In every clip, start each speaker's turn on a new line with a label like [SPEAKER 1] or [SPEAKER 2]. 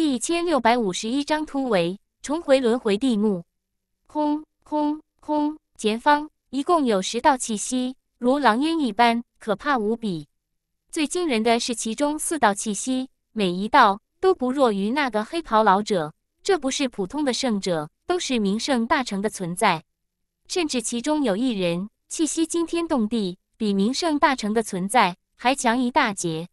[SPEAKER 1] 第一千六百五十一章突围，重回轮回地幕。轰轰轰！前方一共有十道气息，如狼烟一般，可怕无比。最惊人的是，其中四道气息，每一道都不弱于那个黑袍老者。这不是普通的圣者，都是名圣大成的存在。甚至其中有一人，气息惊天动地，比名圣大成的存在还强一大截，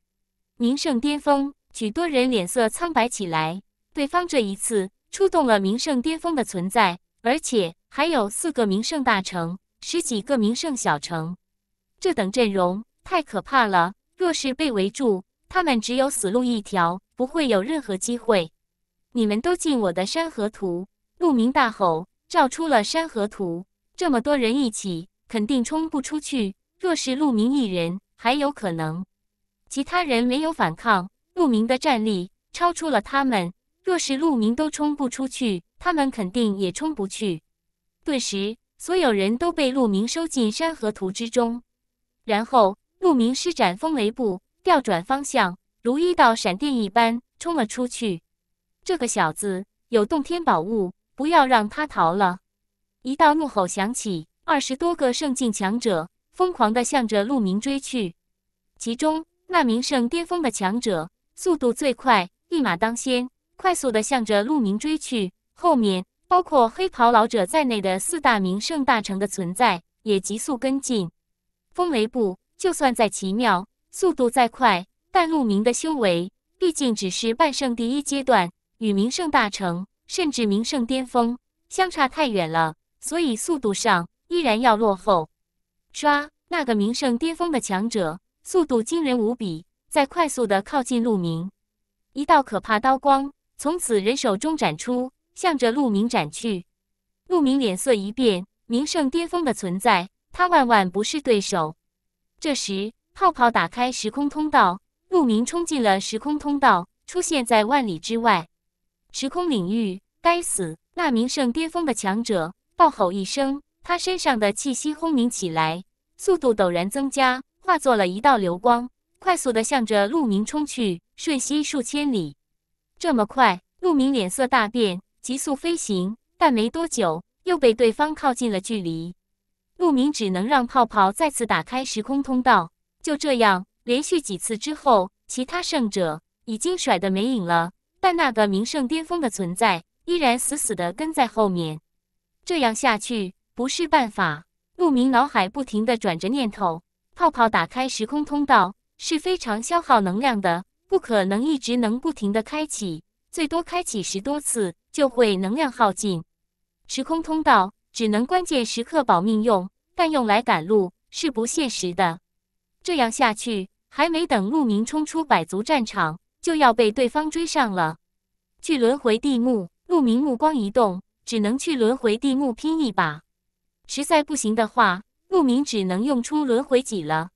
[SPEAKER 1] 名圣巅峰。许多人脸色苍白起来。对方这一次出动了名胜巅峰的存在，而且还有四个名胜大城，十几个名胜小城，这等阵容太可怕了。若是被围住，他们只有死路一条，不会有任何机会。你们都进我的山河图！陆明大吼，照出了山河图。这么多人一起，肯定冲不出去。若是陆明一人，还有可能。其他人没有反抗。陆明的战力超出了他们，若是陆明都冲不出去，他们肯定也冲不去。顿时，所有人都被陆明收进山河图之中，然后陆明施展风雷步，调转方向，如一道闪电一般冲了出去。这个小子有洞天宝物，不要让他逃了！一道怒吼响起，二十多个圣境强者疯狂地向着陆明追去，其中那名圣巅峰的强者。速度最快，一马当先，快速的向着陆明追去。后面包括黑袍老者在内的四大名胜大成的存在也急速跟进。风雷步就算再奇妙，速度再快，但陆明的修为毕竟只是半圣第一阶段，与名胜大成甚至名胜巅峰相差太远了，所以速度上依然要落后。刷，那个名胜巅峰的强者，速度惊人无比。在快速的靠近陆明，一道可怕刀光从此人手中斩出，向着陆明斩去。陆明脸色一变，名胜巅峰的存在，他万万不是对手。这时，泡泡打开时空通道，陆明冲进了时空通道，出现在万里之外。时空领域，该死！那名胜巅峰的强者暴吼一声，他身上的气息轰鸣起来，速度陡然增加，化作了一道流光。快速的向着陆明冲去，瞬息数千里。这么快，陆明脸色大变，急速飞行，但没多久又被对方靠近了距离。陆明只能让泡泡再次打开时空通道。就这样，连续几次之后，其他胜者已经甩得没影了，但那个名胜巅峰的存在依然死死的跟在后面。这样下去不是办法。陆明脑海不停的转着念头，泡泡打开时空通道。是非常消耗能量的，不可能一直能不停的开启，最多开启十多次就会能量耗尽。时空通道只能关键时刻保命用，但用来赶路是不现实的。这样下去，还没等陆明冲出百族战场，就要被对方追上了。去轮回地墓，陆明目光一动，只能去轮回地墓拼一把。实在不行的话，陆明只能用出轮回戟了。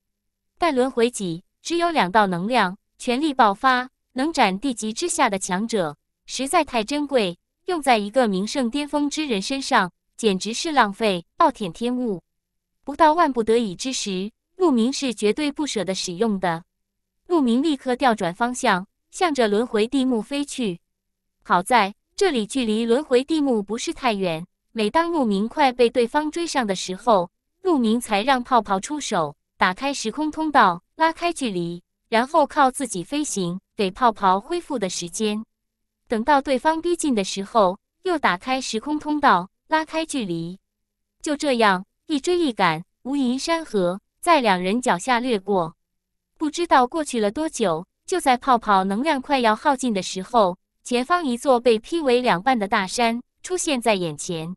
[SPEAKER 1] 但轮回戟。只有两道能量全力爆发，能斩地级之下的强者，实在太珍贵。用在一个名胜巅峰之人身上，简直是浪费，暴殄天物。不到万不得已之时，陆明是绝对不舍得使用的。陆明立刻调转方向，向着轮回地墓飞去。好在这里距离轮回地墓不是太远。每当陆明快被对方追上的时候，陆明才让泡泡出手。打开时空通道，拉开距离，然后靠自己飞行，给泡泡恢复的时间。等到对方逼近的时候，又打开时空通道，拉开距离。就这样一追一赶，无垠山河在两人脚下掠过。不知道过去了多久，就在泡泡能量快要耗尽的时候，前方一座被劈为两半的大山出现在眼前。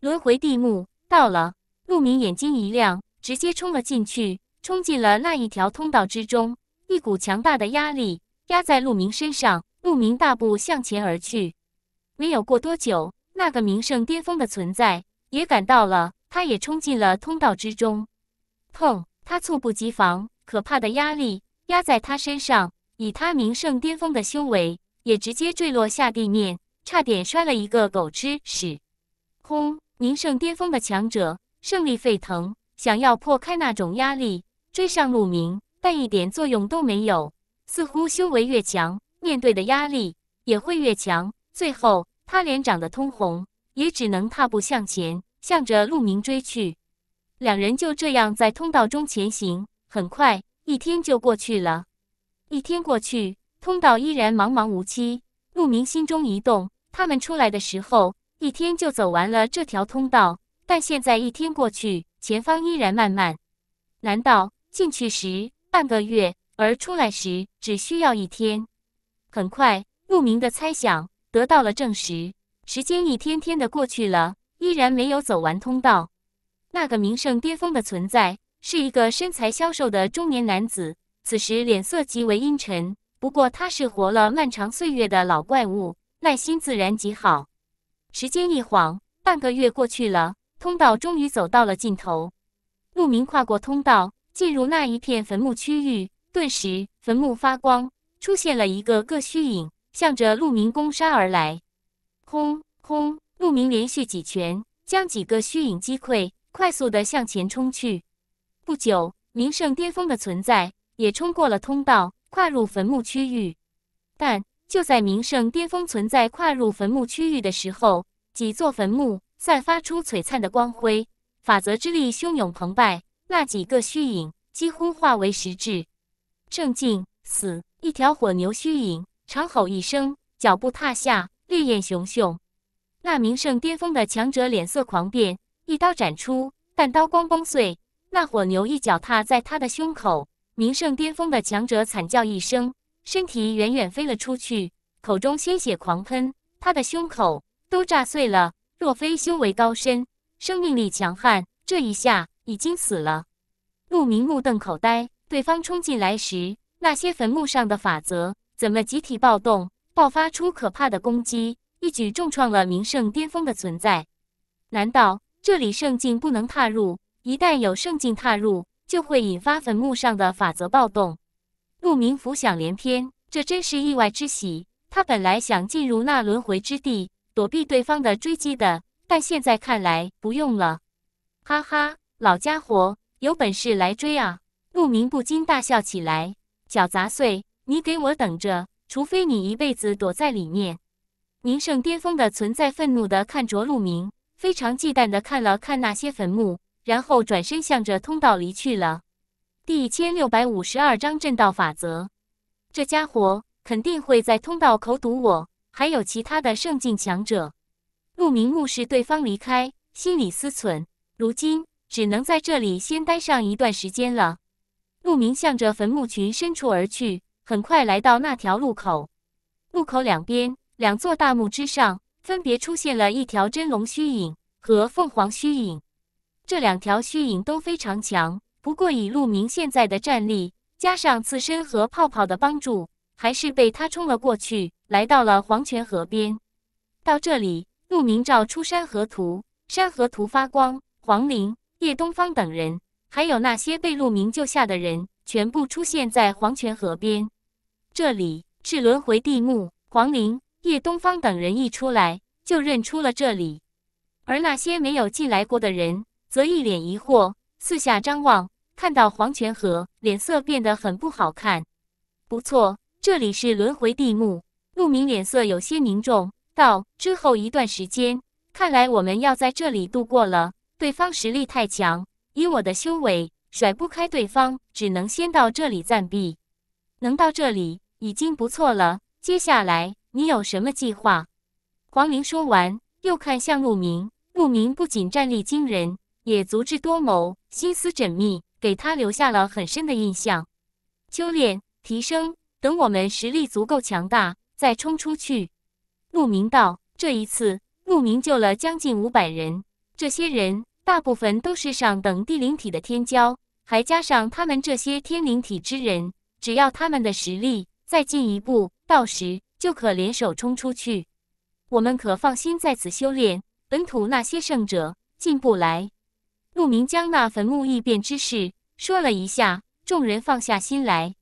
[SPEAKER 1] 轮回地墓到了，陆明眼睛一亮。直接冲了进去，冲进了那一条通道之中。一股强大的压力压在陆明身上，陆明大步向前而去。没有过多久，那个名胜巅峰的存在也赶到了，他也冲进了通道之中。砰！他猝不及防，可怕的压力压在他身上，以他名胜巅峰的修为，也直接坠落下地面，差点摔了一个狗吃屎。轰！名胜巅峰的强者，胜利沸腾。想要破开那种压力，追上陆明，但一点作用都没有。似乎修为越强，面对的压力也会越强。最后，他脸涨得通红，也只能踏步向前，向着陆明追去。两人就这样在通道中前行。很快，一天就过去了。一天过去，通道依然茫茫无期。陆明心中一动，他们出来的时候，一天就走完了这条通道，但现在一天过去。前方依然漫漫，难道进去时半个月，而出来时只需要一天？很快，陆明的猜想得到了证实。时间一天天的过去了，依然没有走完通道。那个名胜巅峰的存在是一个身材消瘦的中年男子，此时脸色极为阴沉。不过他是活了漫长岁月的老怪物，耐心自然极好。时间一晃，半个月过去了。通道终于走到了尽头，鹿鸣跨过通道，进入那一片坟墓区域。顿时，坟墓发光，出现了一个个虚影，向着鹿鸣攻杀而来。轰轰！鹿鸣连续几拳将几个虚影击溃，快速的向前冲去。不久，名胜巅峰的存在也冲过了通道，跨入坟墓区域。但就在名胜巅峰存在跨入坟墓区域的时候，几座坟墓。散发出璀璨的光辉，法则之力汹涌澎湃。那几个虚影几乎化为实质。正静死，一条火牛虚影长吼一声，脚步踏下，烈焰熊熊。那名胜巅峰的强者脸色狂变，一刀斩出，但刀光崩碎。那火牛一脚踏在他的胸口，名胜巅峰的强者惨叫一声，身体远远飞了出去，口中鲜血狂喷，他的胸口都炸碎了。若非修为高深，生命力强悍，这一下已经死了。陆明目瞪口呆，对方冲进来时，那些坟墓上的法则怎么集体暴动，爆发出可怕的攻击，一举重创了名胜巅峰的存在？难道这里圣境不能踏入？一旦有圣境踏入，就会引发坟墓上的法则暴动？陆明浮想联翩，这真是意外之喜。他本来想进入那轮回之地。躲避对方的追击的，但现在看来不用了。哈哈，老家伙，有本事来追啊！鹿鸣不禁大笑起来。小杂碎，你给我等着！除非你一辈子躲在里面。名胜巅峰的存在愤怒的看着鹿鸣，非常忌惮的看了看那些坟墓，然后转身向着通道离去了。第一千六百五十二章震道法则。这家伙肯定会在通道口堵我。还有其他的圣境强者。陆明目视对方离开，心里思忖：如今只能在这里先待上一段时间了。陆明向着坟墓群深处而去，很快来到那条路口。路口两边，两座大墓之上，分别出现了一条真龙虚影和凤凰虚影。这两条虚影都非常强，不过以陆明现在的战力，加上刺身和泡泡的帮助，还是被他冲了过去。来到了黄泉河边，到这里，陆明照出山河图，山河图发光。黄陵、叶东方等人，还有那些被陆明救下的人，全部出现在黄泉河边。这里是轮回地墓。黄陵、叶东方等人一出来就认出了这里，而那些没有进来过的人则一脸疑惑，四下张望，看到黄泉河，脸色变得很不好看。不错，这里是轮回地墓。陆明脸色有些凝重，道：“之后一段时间，看来我们要在这里度过了。对方实力太强，以我的修为甩不开对方，只能先到这里暂避。能到这里已经不错了。接下来你有什么计划？”黄玲说完，又看向陆明。陆明不仅战力惊人，也足智多谋，心思缜密，给他留下了很深的印象。修炼、提升，等我们实力足够强大。再冲出去，陆明道：“这一次，陆明救了将近五百人，这些人大部分都是上等地灵体的天骄，还加上他们这些天灵体之人，只要他们的实力再进一步，到时就可联手冲出去。我们可放心在此修炼，本土那些圣者进不来。”陆明将那坟墓异变之事说了一下，众人放下心来。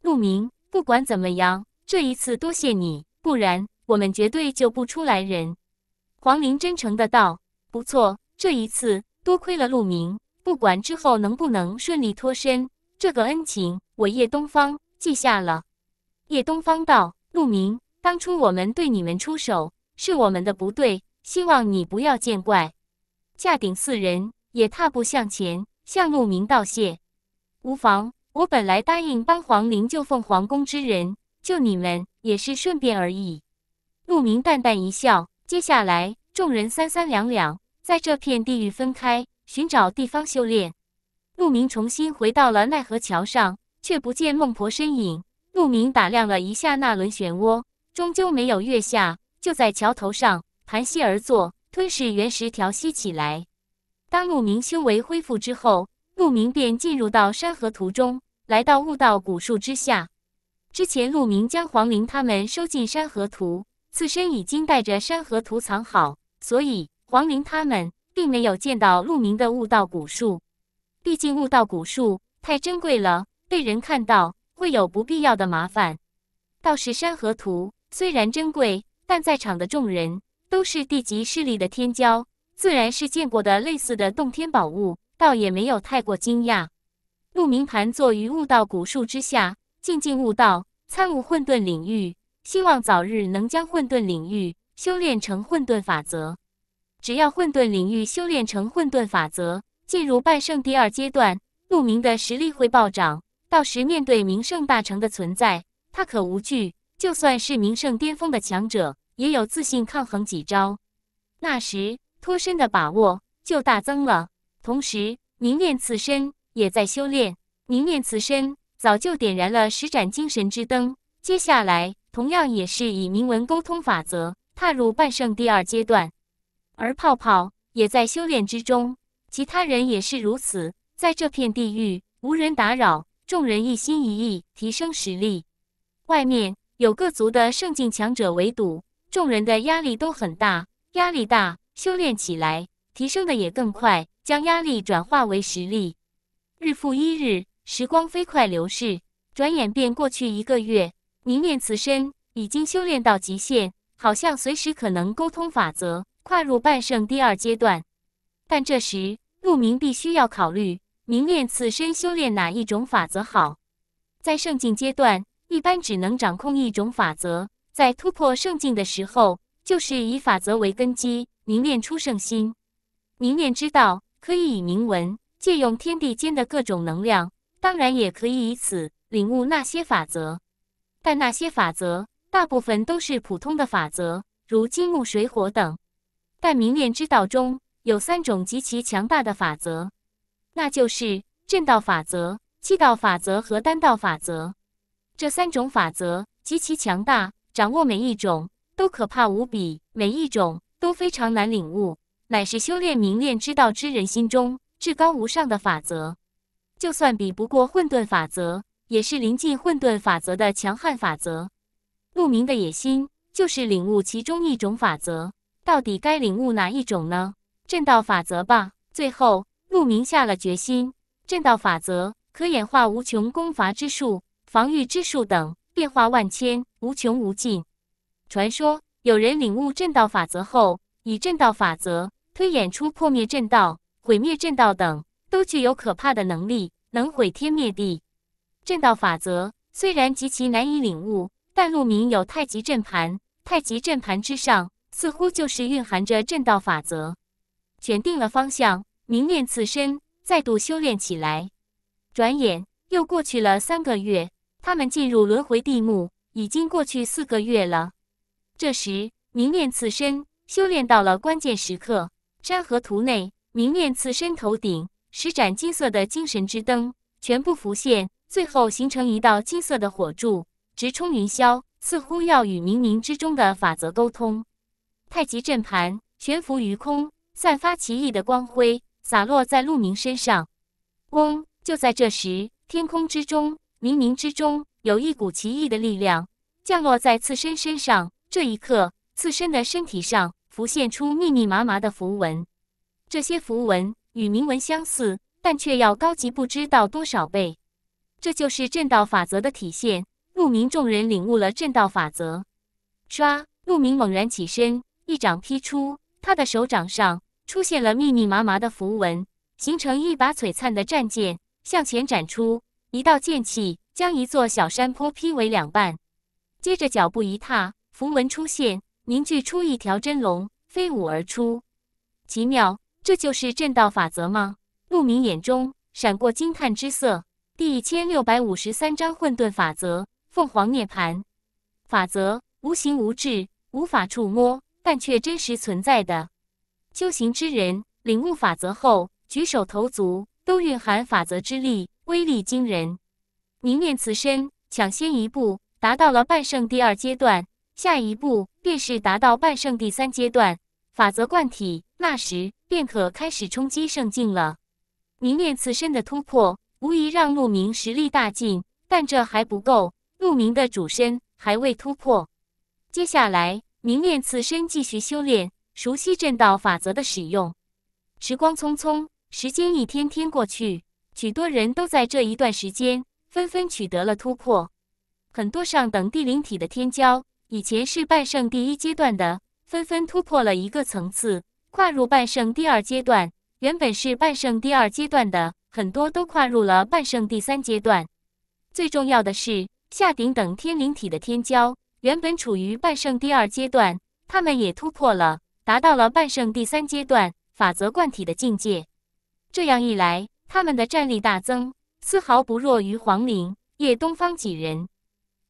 [SPEAKER 1] 陆明，不管怎么样。这一次多谢你，不然我们绝对救不出来人。黄玲真诚的道：“不错，这一次多亏了陆明，不管之后能不能顺利脱身，这个恩情我叶东方记下了。”叶东方道：“陆明，当初我们对你们出手是我们的不对，希望你不要见怪。”驾顶四人也踏步向前，向陆明道谢：“无妨，我本来答应帮黄玲救凤凰宫之人。”救你们也是顺便而已。陆明淡淡一笑，接下来众人三三两两在这片地域分开，寻找地方修炼。陆明重新回到了奈何桥上，却不见孟婆身影。陆明打量了一下那轮漩涡，终究没有跃下，就在桥头上盘膝而坐，吞噬原石调息起来。当陆明修为恢复之后，陆明便进入到山河图中，来到悟道古树之下。之前，陆明将黄陵他们收进山河图，自身已经带着山河图藏好，所以黄陵他们并没有见到陆明的悟道古树。毕竟悟道古树太珍贵了，被人看到会有不必要的麻烦。倒是山河图虽然珍贵，但在场的众人都是地级势力的天骄，自然是见过的类似的洞天宝物，倒也没有太过惊讶。陆明盘坐于悟道古树之下。静静悟道，参悟混沌领域，希望早日能将混沌领域修炼成混沌法则。只要混沌领域修炼成混沌法则，进入半圣第二阶段，陆明的实力会暴涨。到时面对名圣大成的存在，他可无惧。就算是名圣巅峰的强者，也有自信抗衡几招。那时脱身的把握就大增了。同时，凝练此身也在修炼，凝练此身。早就点燃了十盏精神之灯，接下来同样也是以铭文沟通法则踏入半圣第二阶段。而泡泡也在修炼之中，其他人也是如此。在这片地狱，无人打扰，众人一心一意提升实力。外面有各族的圣境强者围堵，众人的压力都很大。压力大，修炼起来提升的也更快，将压力转化为实力，日复一日。时光飞快流逝，转眼便过去一个月。凝练此身已经修炼到极限，好像随时可能沟通法则，跨入半圣第二阶段。但这时陆明必须要考虑凝练此身修炼哪一种法则好。在圣境阶段，一般只能掌控一种法则。在突破圣境的时候，就是以法则为根基，凝练出圣心。凝练之道可以以铭文借用天地间的各种能量。当然也可以以此领悟那些法则，但那些法则大部分都是普通的法则，如金木水火等。但明练之道中有三种极其强大的法则，那就是正道法则、气道法则和丹道法则。这三种法则极其强大，掌握每一种都可怕无比，每一种都非常难领悟，乃是修炼明练之道之人心中至高无上的法则。就算比不过混沌法则，也是临近混沌法则的强悍法则。陆明的野心就是领悟其中一种法则，到底该领悟哪一种呢？正道法则吧。最后，陆明下了决心，正道法则可演化无穷攻伐之术、防御之术等，变化万千，无穷无尽。传说有人领悟正道法则后，以正道法则推演出破灭正道、毁灭正道等。都具有可怕的能力，能毁天灭地。震道法则虽然极其难以领悟，但陆明有太极阵盘，太极阵盘之上似乎就是蕴含着震道法则。选定了方向，明炼自身再度修炼起来。转眼又过去了三个月，他们进入轮回地幕，已经过去四个月了。这时，明炼刺身修炼到了关键时刻，山河图内，明炼刺身头顶。十盏金色的精神之灯全部浮现，最后形成一道金色的火柱，直冲云霄，似乎要与冥冥之中的法则沟通。太极阵盘悬浮于空，散发奇异的光辉，洒落在陆明身上。嗡！就在这时，天空之中，冥冥之中，有一股奇异的力量降落在刺身身上。这一刻，刺身的身体上浮现出密密麻麻的符文，这些符文。与铭文相似，但却要高级不知道多少倍。这就是震道法则的体现。陆明众人领悟了震道法则，唰！陆明猛然起身，一掌劈出，他的手掌上出现了密密麻麻的符文，形成一把璀璨的战剑，向前斩出一道剑气，将一座小山坡劈为两半。接着脚步一踏，符文出现，凝聚出一条真龙，飞舞而出，奇妙。这就是正道法则吗？陆明眼中闪过惊叹之色。第一千六百五十三章混沌法则，凤凰涅槃法则，无形无质，无法触摸，但却真实存在的。修行之人领悟法则后，举手投足都蕴含法则之力，威力惊人。凝念此身，抢先一步达到了半圣第二阶段，下一步便是达到半圣第三阶段。法则贯体，那时便可开始冲击圣境了。凝练次身的突破，无疑让陆明实力大进，但这还不够，陆明的主身还未突破。接下来，凝练次身继续修炼，熟悉震道法则的使用。时光匆匆，时间一天天过去，许多人都在这一段时间纷纷取得了突破。很多上等地灵体的天骄，以前是半圣第一阶段的。纷纷突破了一个层次，跨入半圣第二阶段。原本是半圣第二阶段的很多都跨入了半圣第三阶段。最重要的是，夏鼎等天灵体的天骄原本处于半圣第二阶段，他们也突破了，达到了半圣第三阶段法则罐体的境界。这样一来，他们的战力大增，丝毫不弱于黄灵、叶东方几人。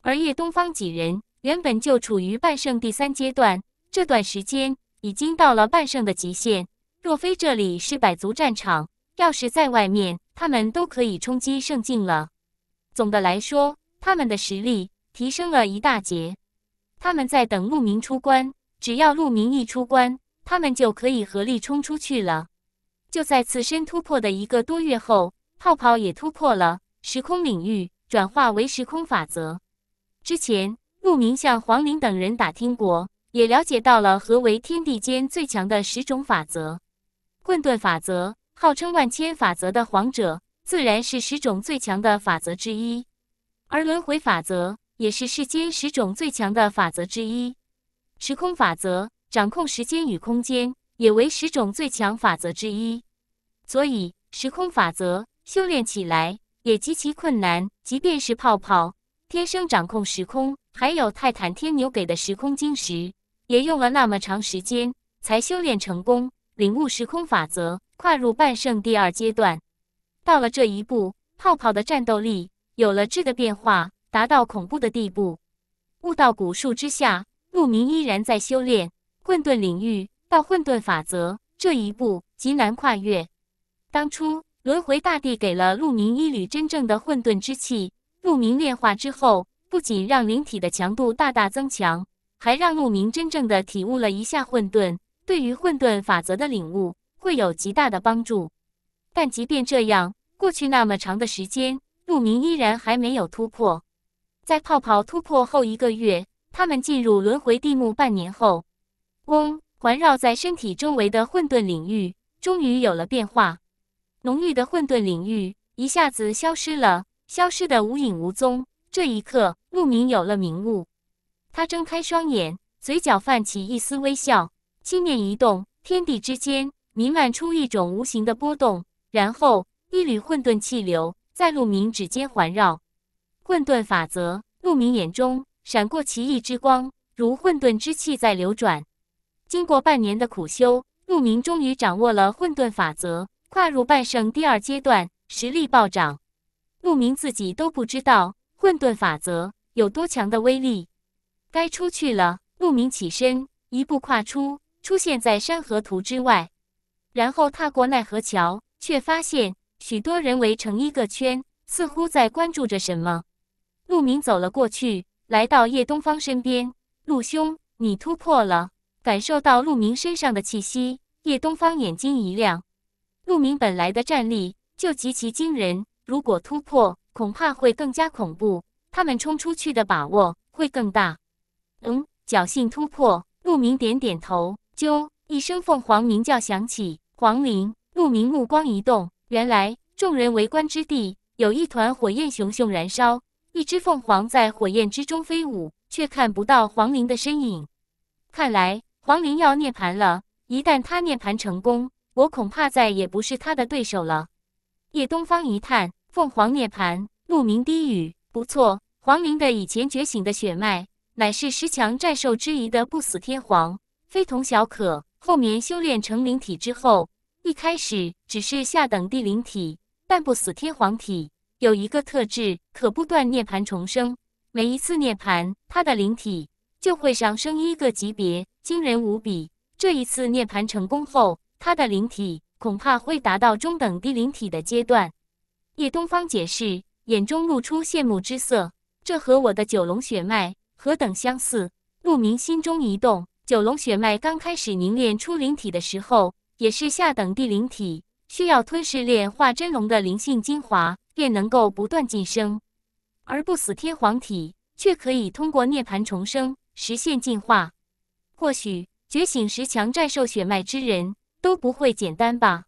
[SPEAKER 1] 而叶东方几人原本就处于半圣第三阶段。这段时间已经到了半圣的极限，若非这里是百族战场，要是在外面，他们都可以冲击圣境了。总的来说，他们的实力提升了一大截。他们在等鹿鸣出关，只要鹿鸣一出关，他们就可以合力冲出去了。就在此身突破的一个多月后，泡泡也突破了时空领域，转化为时空法则。之前，鹿鸣向黄玲等人打听过。也了解到了何为天地间最强的十种法则。混沌法则号称万千法则的皇者，自然是十种最强的法则之一。而轮回法则也是世间十种最强的法则之一。时空法则掌控时间与空间，也为十种最强法则之一。所以时空法则修炼起来也极其困难。即便是泡泡天生掌控时空，还有泰坦天牛给的时空晶石。也用了那么长时间才修炼成功，领悟时空法则，跨入半圣第二阶段。到了这一步，泡泡的战斗力有了质的变化，达到恐怖的地步。悟道古树之下，陆明依然在修炼混沌领域到混沌法则这一步极难跨越。当初轮回大帝给了陆明一缕真正的混沌之气，陆明炼化之后，不仅让灵体的强度大大增强。还让陆明真正的体悟了一下混沌，对于混沌法则的领悟会有极大的帮助。但即便这样，过去那么长的时间，陆明依然还没有突破。在泡泡突破后一个月，他们进入轮回地幕半年后，嗡，环绕在身体周围的混沌领域终于有了变化，浓郁的混沌领域一下子消失了，消失的无影无踪。这一刻，陆明有了明悟。他睁开双眼，嘴角泛起一丝微笑，心念一动，天地之间弥漫出一种无形的波动，然后一缕混沌气流在陆明指尖环绕。混沌法则，陆明眼中闪过奇异之光，如混沌之气在流转。经过半年的苦修，陆明终于掌握了混沌法则，跨入半圣第二阶段，实力暴涨。陆明自己都不知道混沌法则有多强的威力。该出去了。陆明起身，一步跨出，出现在山河图之外，然后踏过奈何桥，却发现许多人围成一个圈，似乎在关注着什么。陆明走了过去，来到叶东方身边：“陆兄，你突破了。”感受到陆明身上的气息，叶东方眼睛一亮。陆明本来的战力就极其惊人，如果突破，恐怕会更加恐怖，他们冲出去的把握会更大。嗯，侥幸突破。鹿鸣点点头，啾一声凤凰鸣叫响起。黄灵，鹿鸣目光一动，原来众人围观之地有一团火焰熊熊燃烧，一只凤凰在火焰之中飞舞，却看不到黄灵的身影。看来黄灵要涅槃了。一旦他涅槃成功，我恐怕再也不是他的对手了。叶东方一叹，凤凰涅槃。鹿鸣低语：“不错，黄灵的以前觉醒的血脉。”乃是十强战兽之一的不死天皇，非同小可。后面修炼成灵体之后，一开始只是下等地灵体，但不死天皇体有一个特质，可不断涅槃重生。每一次涅槃，他的灵体就会上升一个级别，惊人无比。这一次涅槃成功后，他的灵体恐怕会达到中等地灵体的阶段。叶东方解释，眼中露出羡慕之色。这和我的九龙血脉。何等相似！陆明心中一动，九龙血脉刚开始凝练出灵体的时候，也是下等地灵体，需要吞噬炼化真龙的灵性精华，便能够不断晋升。而不死天皇体却可以通过涅槃重生实现进化。或许觉醒十强战兽血脉之人都不会简单吧？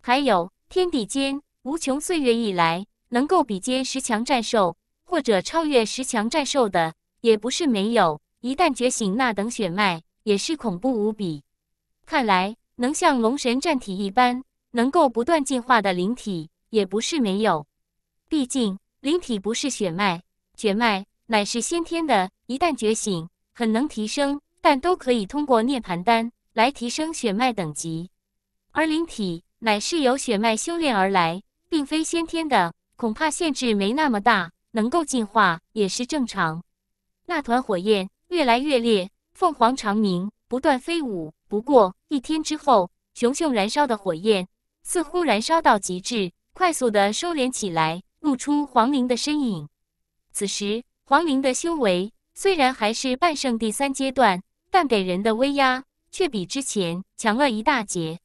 [SPEAKER 1] 还有天地间无穷岁月以来，能够比肩十强战兽或者超越十强战兽的。也不是没有，一旦觉醒，那等血脉也是恐怖无比。看来能像龙神战体一般，能够不断进化的灵体也不是没有。毕竟灵体不是血脉，血脉乃是先天的，一旦觉醒，很能提升，但都可以通过涅槃丹来提升血脉等级。而灵体乃是由血脉修炼而来，并非先天的，恐怕限制没那么大，能够进化也是正常。那团火焰越来越烈，凤凰长鸣，不断飞舞。不过一天之后，熊熊燃烧的火焰似乎燃烧到极致，快速的收敛起来，露出黄灵的身影。此时，黄灵的修为虽然还是半圣第三阶段，但给人的威压却比之前强了一大截。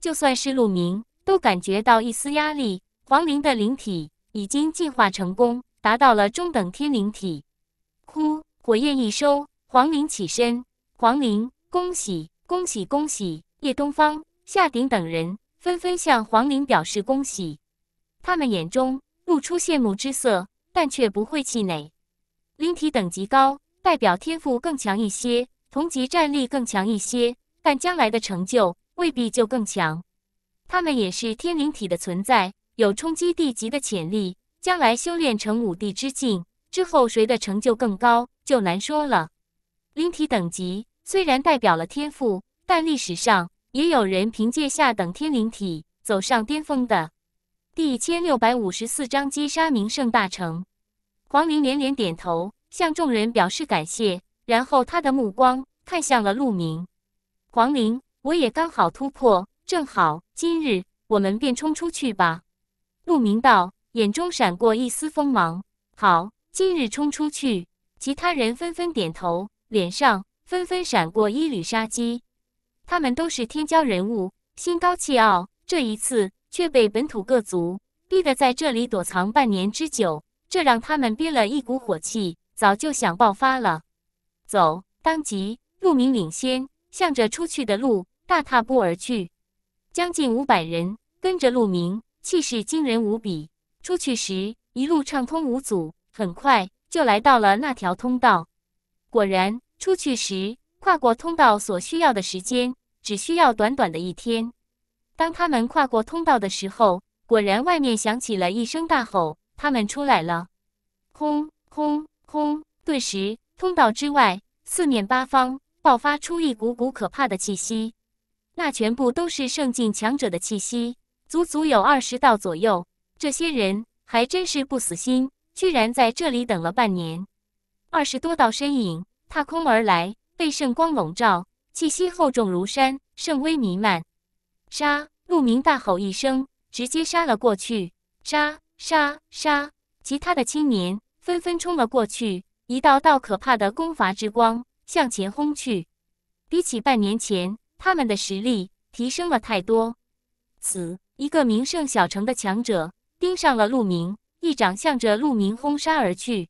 [SPEAKER 1] 就算是陆明，都感觉到一丝压力。黄灵的灵体已经进化成功，达到了中等天灵体。呼！火焰一收，黄灵起身。黄灵，恭喜，恭喜，恭喜！叶东方、夏鼎等人纷纷向黄灵表示恭喜，他们眼中露出羡慕之色，但却不会气馁。灵体等级高，代表天赋更强一些，同级战力更强一些，但将来的成就未必就更强。他们也是天灵体的存在，有冲击地级的潜力，将来修炼成五帝之境。之后谁的成就更高就难说了。灵体等级虽然代表了天赋，但历史上也有人凭借下等天灵体走上巅峰的。第一千六百五十四章击杀名胜大成。黄玲连连点头，向众人表示感谢，然后他的目光看向了陆明。黄玲，我也刚好突破，正好今日我们便冲出去吧。陆明道，眼中闪过一丝锋芒。好。今日冲出去，其他人纷纷点头，脸上纷纷闪过一缕杀机。他们都是天骄人物，心高气傲，这一次却被本土各族逼得在这里躲藏半年之久，这让他们憋了一股火气，早就想爆发了。走，当即，陆明领先，向着出去的路大踏步而去。将近五百人跟着陆明，气势惊人无比。出去时，一路畅通无阻。很快就来到了那条通道，果然出去时，跨过通道所需要的时间只需要短短的一天。当他们跨过通道的时候，果然外面响起了一声大吼，他们出来了。轰轰轰！顿时，通道之外四面八方爆发出一股股可怕的气息，那全部都是圣境强者的气息，足足有二十道左右。这些人还真是不死心。居然在这里等了半年，二十多道身影踏空而来，被圣光笼罩，气息厚重如山，圣威弥漫。杀！陆明大吼一声，直接杀了过去。杀！杀！杀！其他的青年纷纷冲了过去，一道道可怕的攻伐之光向前轰去。比起半年前，他们的实力提升了太多。此一个名胜小城的强者盯上了陆明。一掌向着陆明轰杀而去，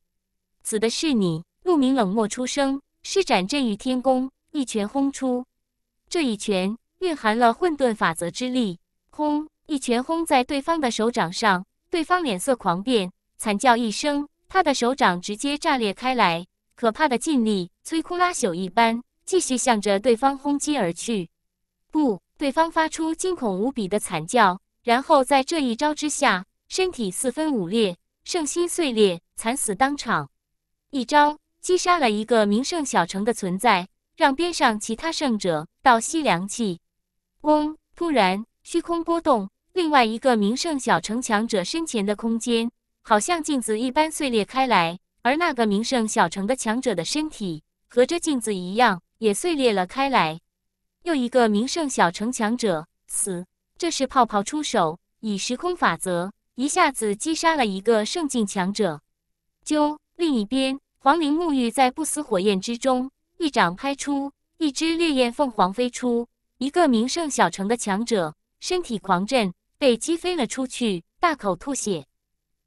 [SPEAKER 1] 死的是你！陆明冷漠出声，施展镇狱天宫，一拳轰出。这一拳蕴含了混沌法则之力，轰！一拳轰在对方的手掌上，对方脸色狂变，惨叫一声，他的手掌直接炸裂开来，可怕的劲力摧枯拉朽一般，继续向着对方轰击而去。不！对方发出惊恐无比的惨叫，然后在这一招之下。身体四分五裂，圣心碎裂，惨死当场。一招击杀了一个名胜小城的存在，让边上其他圣者倒吸凉气。嗡！突然虚空波动，另外一个名胜小城强者身前的空间，好像镜子一般碎裂开来，而那个名胜小城的强者的身体和这镜子一样，也碎裂了开来。又一个名胜小城强者死，这是泡泡出手，以时空法则。一下子击杀了一个圣境强者。啾！另一边，黄灵沐浴在不死火焰之中，一掌拍出，一只烈焰凤凰飞出。一个名胜小城的强者身体狂震，被击飞了出去，大口吐血。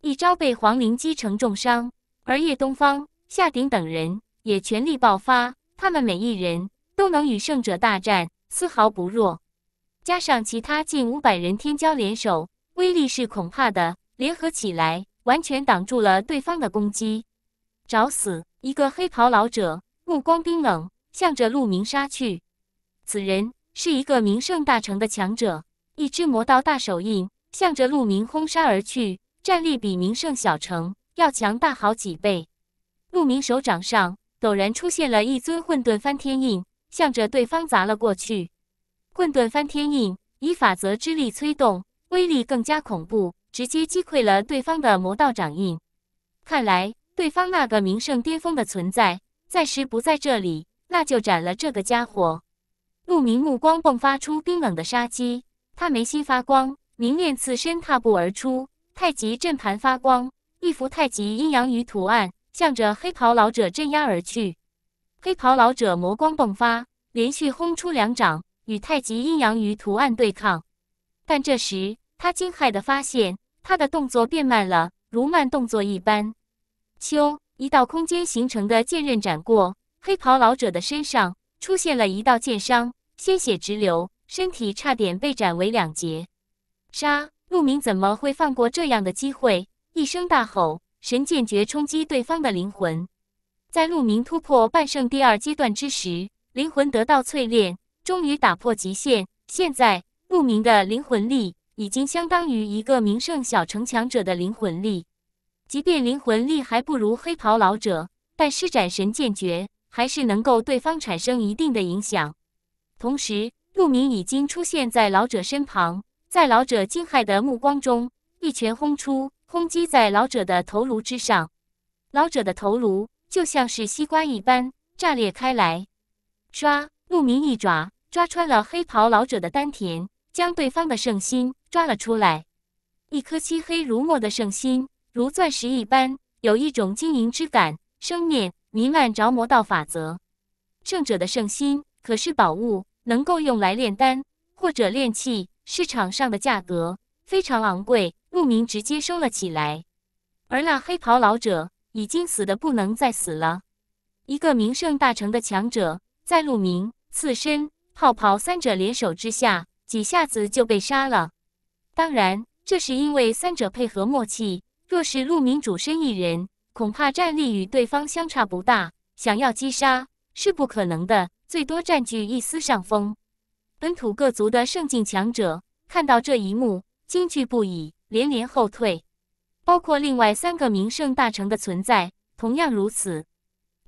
[SPEAKER 1] 一招被黄灵击成重伤。而叶东方、夏鼎等人也全力爆发，他们每一人都能与圣者大战，丝毫不弱。加上其他近五百人天骄联手。威力是恐怕的，联合起来完全挡住了对方的攻击。找死！一个黑袍老者目光冰冷，向着陆明杀去。此人是一个名圣大成的强者，一只魔刀大手印向着陆明轰杀而去，战力比名胜小成要强大好几倍。陆明手掌上陡然出现了一尊混沌翻天印，向着对方砸了过去。混沌翻天印以法则之力催动。威力更加恐怖，直接击溃了对方的魔道掌印。看来对方那个名胜巅峰的存在暂时不在这里，那就斩了这个家伙。陆明目光迸发出冰冷的杀机，他眉心发光，明练刺身踏步而出，太极阵盘发光，一幅太极阴阳鱼图案向着黑袍老者镇压而去。黑袍老者魔光迸发，连续轰出两掌与太极阴阳鱼图案对抗，但这时。他惊骇的发现，他的动作变慢了，如慢动作一般。咻，一道空间形成的剑刃斩过黑袍老者的身上，出现了一道剑伤，鲜血直流，身体差点被斩为两截。杀！陆明怎么会放过这样的机会？一声大吼，神剑诀冲击对方的灵魂。在陆明突破半圣第二阶段之时，灵魂得到淬炼，终于打破极限。现在，陆明的灵魂力。已经相当于一个名胜小城强者的灵魂力，即便灵魂力还不如黑袍老者，但施展神剑诀还是能够对方产生一定的影响。同时，陆明已经出现在老者身旁，在老者惊骇的目光中，一拳轰出，轰击在老者的头颅之上。老者的头颅就像是西瓜一般炸裂开来，唰，陆明一爪抓穿了黑袍老者的丹田。将对方的圣心抓了出来，一颗漆黑如墨的圣心，如钻石一般，有一种晶莹之感，生念弥漫着魔道法则。圣者的圣心可是宝物，能够用来炼丹或者炼器，市场上的价格非常昂贵。鹿鸣直接收了起来，而那黑袍老者已经死的不能再死了。一个名圣大成的强者，在鹿鸣、刺身、泡袍三者联手之下。几下子就被杀了，当然，这是因为三者配合默契。若是陆明主身一人，恐怕战力与对方相差不大，想要击杀是不可能的，最多占据一丝上风。本土各族的圣境强者看到这一幕，惊惧不已，连连后退。包括另外三个名胜大成的存在，同样如此。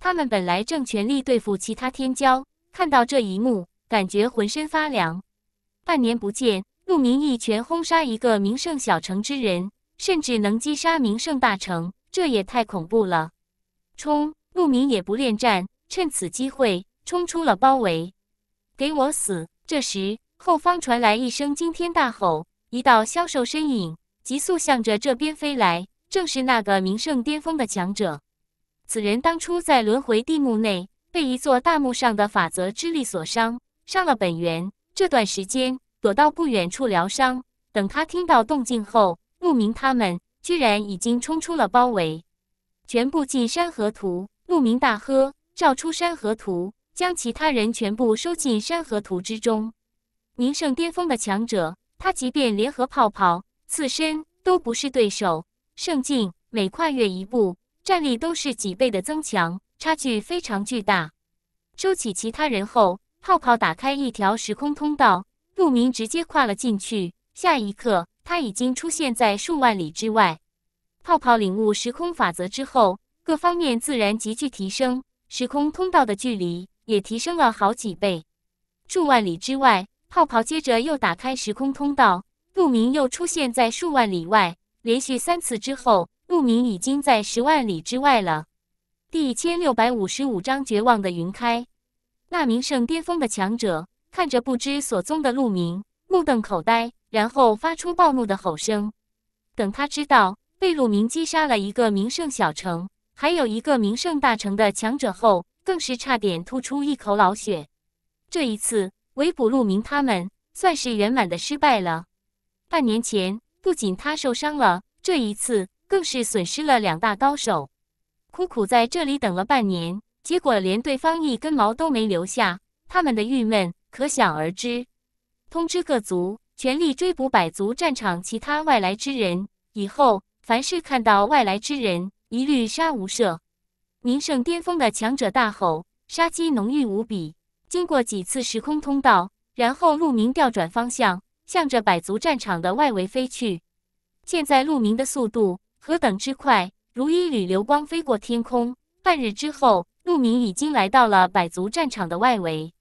[SPEAKER 1] 他们本来正全力对付其他天骄，看到这一幕，感觉浑身发凉。半年不见，陆明一拳轰杀一个名胜小城之人，甚至能击杀名胜大城，这也太恐怖了！冲！陆明也不恋战，趁此机会冲出了包围。给我死！这时，后方传来一声惊天大吼，一道消瘦身影急速向着这边飞来，正是那个名胜巅峰的强者。此人当初在轮回地墓内，被一座大墓上的法则之力所伤，伤了本源。这段时间躲到不远处疗伤，等他听到动静后，牧民他们居然已经冲出了包围，全部进山河图。牧民大喝，照出山河图，将其他人全部收进山河图之中。名胜巅峰的强者，他即便联合泡泡、刺身都不是对手。圣境每跨越一步，战力都是几倍的增强，差距非常巨大。收起其他人后。泡泡打开一条时空通道，陆明直接跨了进去。下一刻，他已经出现在数万里之外。泡泡领悟时空法则之后，各方面自然急剧提升，时空通道的距离也提升了好几倍。数万里之外，泡泡接着又打开时空通道，陆明又出现在数万里外。连续三次之后，陆明已经在十万里之外了。第一千六百五十五章：绝望的云开。大名胜巅峰的强者看着不知所踪的陆明，目瞪口呆，然后发出暴怒的吼声。等他知道被陆明击杀了一个名胜小城，还有一个名胜大城的强者后，更是差点吐出一口老血。这一次围捕陆明他们，算是圆满的失败了。半年前，不仅他受伤了，这一次更是损失了两大高手，苦苦在这里等了半年。结果连对方一根毛都没留下，他们的郁闷可想而知。通知各族全力追捕百族战场其他外来之人，以后凡是看到外来之人，一律杀无赦。名胜巅峰的强者大吼，杀机浓郁无比。经过几次时空通道，然后鹿鸣调转方向，向着百族战场的外围飞去。现在鹿鸣的速度何等之快，如一缕流光飞过天空。半日之后。陆明已经来到了百族战场的外围。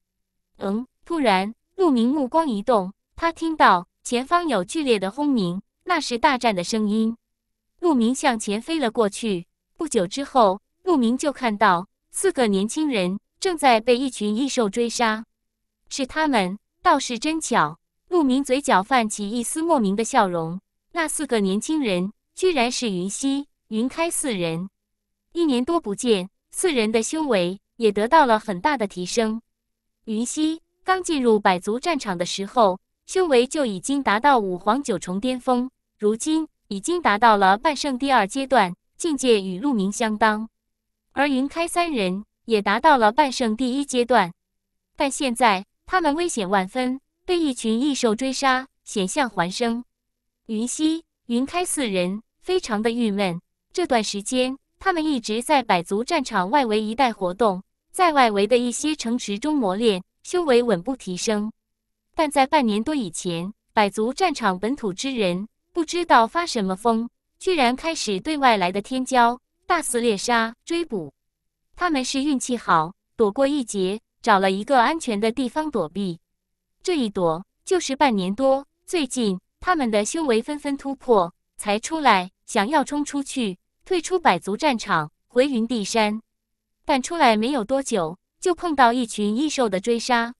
[SPEAKER 1] 嗯，突然，陆明目光一动，他听到前方有剧烈的轰鸣，那是大战的声音。陆明向前飞了过去。不久之后，陆明就看到四个年轻人正在被一群异兽追杀。是他们，倒是真巧。陆明嘴角泛起一丝莫名的笑容。那四个年轻人居然是云溪、云开四人，一年多不见。四人的修为也得到了很大的提升。云溪刚进入百族战场的时候，修为就已经达到五皇九重巅峰，如今已经达到了半圣第二阶段境界，与陆明相当。而云开三人也达到了半圣第一阶段，但现在他们危险万分，被一群异兽追杀，险象环生。云溪、云开四人非常的郁闷，这段时间。他们一直在百族战场外围一带活动，在外围的一些城池中磨练，修为稳步提升。但在半年多以前，百族战场本土之人不知道发什么疯，居然开始对外来的天骄大肆猎杀、追捕。他们是运气好，躲过一劫，找了一个安全的地方躲避。这一躲就是半年多。最近，他们的修为纷纷突破，才出来，想要冲出去。退出百族战场，回云地山，但出来没有多久，就碰到一群异兽的追杀。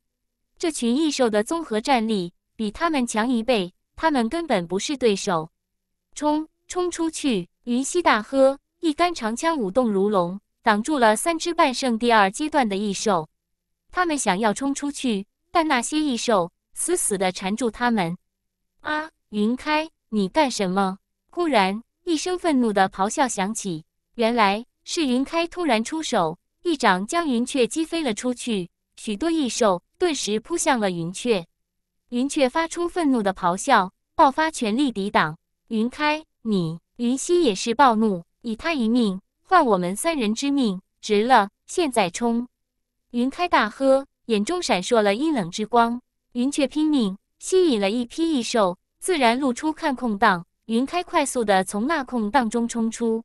[SPEAKER 1] 这群异兽的综合战力比他们强一倍，他们根本不是对手。冲！冲出去！云溪大喝，一杆长枪舞动如龙，挡住了三只半圣第二阶段的异兽。他们想要冲出去，但那些异兽死死地缠住他们。啊！云开，你干什么？忽然。一声愤怒的咆哮响起，原来是云开突然出手，一掌将云雀击飞了出去。许多异兽顿时扑向了云雀，云雀发出愤怒的咆哮，爆发全力抵挡。云开，你云溪也是暴怒，以他一命换我们三人之命，值了！现在冲！云开大喝，眼中闪烁了阴冷之光。云雀拼命吸引了一批异兽，自然露出看空档。云开快速的从那空荡中冲出，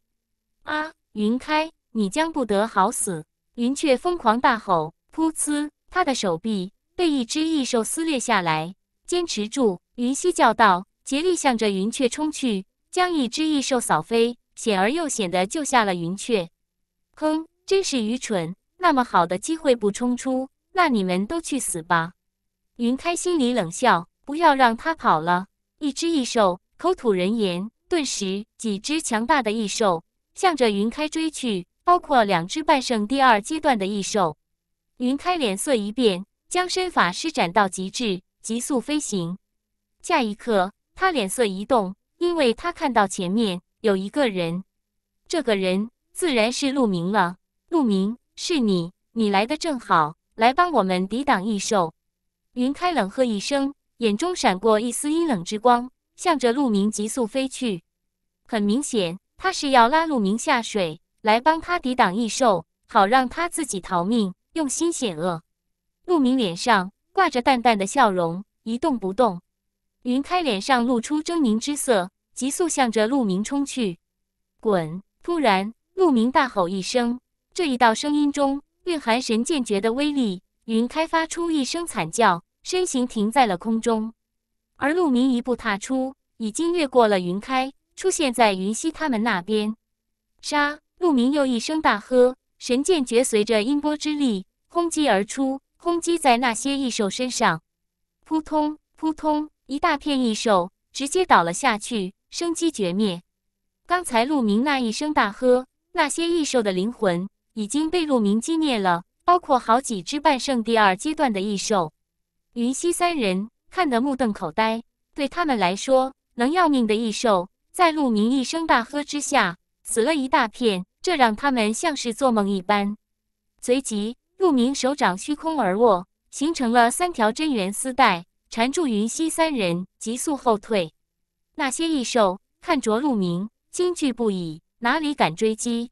[SPEAKER 1] 啊！云开，你将不得好死！云雀疯狂大吼，噗呲，他的手臂被一只异兽撕裂下来。坚持住！云溪叫道，竭力向着云雀冲去，将一只异兽扫飞，险而又险的救下了云雀。哼，真是愚蠢，那么好的机会不冲出，那你们都去死吧！云开心里冷笑，不要让他跑了，一只异兽。口吐人言，顿时几只强大的异兽向着云开追去，包括两只半圣第二阶段的异兽。云开脸色一变，将身法施展到极致，急速飞行。下一刻，他脸色一动，因为他看到前面有一个人。这个人自然是陆明了。陆明，是你，你来的正好，来帮我们抵挡异兽。云开冷喝一声，眼中闪过一丝阴冷之光。向着鹿鸣急速飞去，很明显，他是要拉鹿鸣下水，来帮他抵挡异兽，好让他自己逃命，用心险恶。鹿鸣脸上挂着淡淡的笑容，一动不动。云开脸上露出狰狞之色，急速向着鹿鸣冲去。滚！突然，鹿鸣大吼一声，这一道声音中蕴含神剑诀的威力，云开发出一声惨叫，身形停在了空中。而陆明一步踏出，已经越过了云开，出现在云溪他们那边。杀！陆明又一声大喝，神剑诀随着音波之力轰击而出，轰击在那些异兽身上。扑通扑通，一大片异兽直接倒了下去，生机绝灭。刚才陆明那一声大喝，那些异兽的灵魂已经被陆明击灭了，包括好几只半圣第二阶段的异兽。云溪三人。看得目瞪口呆，对他们来说，能要命的异兽，在陆明一声大喝之下，死了一大片，这让他们像是做梦一般。随即，陆明手掌虚空而握，形成了三条真元丝带，缠住云溪三人，急速后退。那些异兽看着陆明，惊惧不已，哪里敢追击？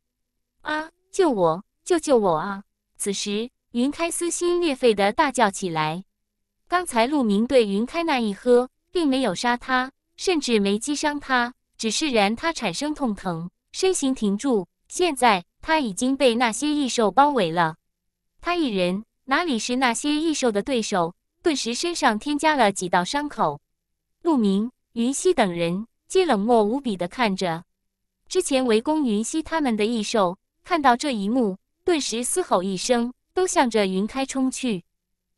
[SPEAKER 1] 啊！救我！救救我啊！此时，云开撕心裂肺的大叫起来。刚才陆明对云开那一喝，并没有杀他，甚至没击伤他，只是然他产生痛疼，身形停住。现在他已经被那些异兽包围了，他一人哪里是那些异兽的对手？顿时身上添加了几道伤口。陆明、云溪等人皆冷漠无比地看着之前围攻云溪他们的异兽，看到这一幕，顿时嘶吼一声，都向着云开冲去。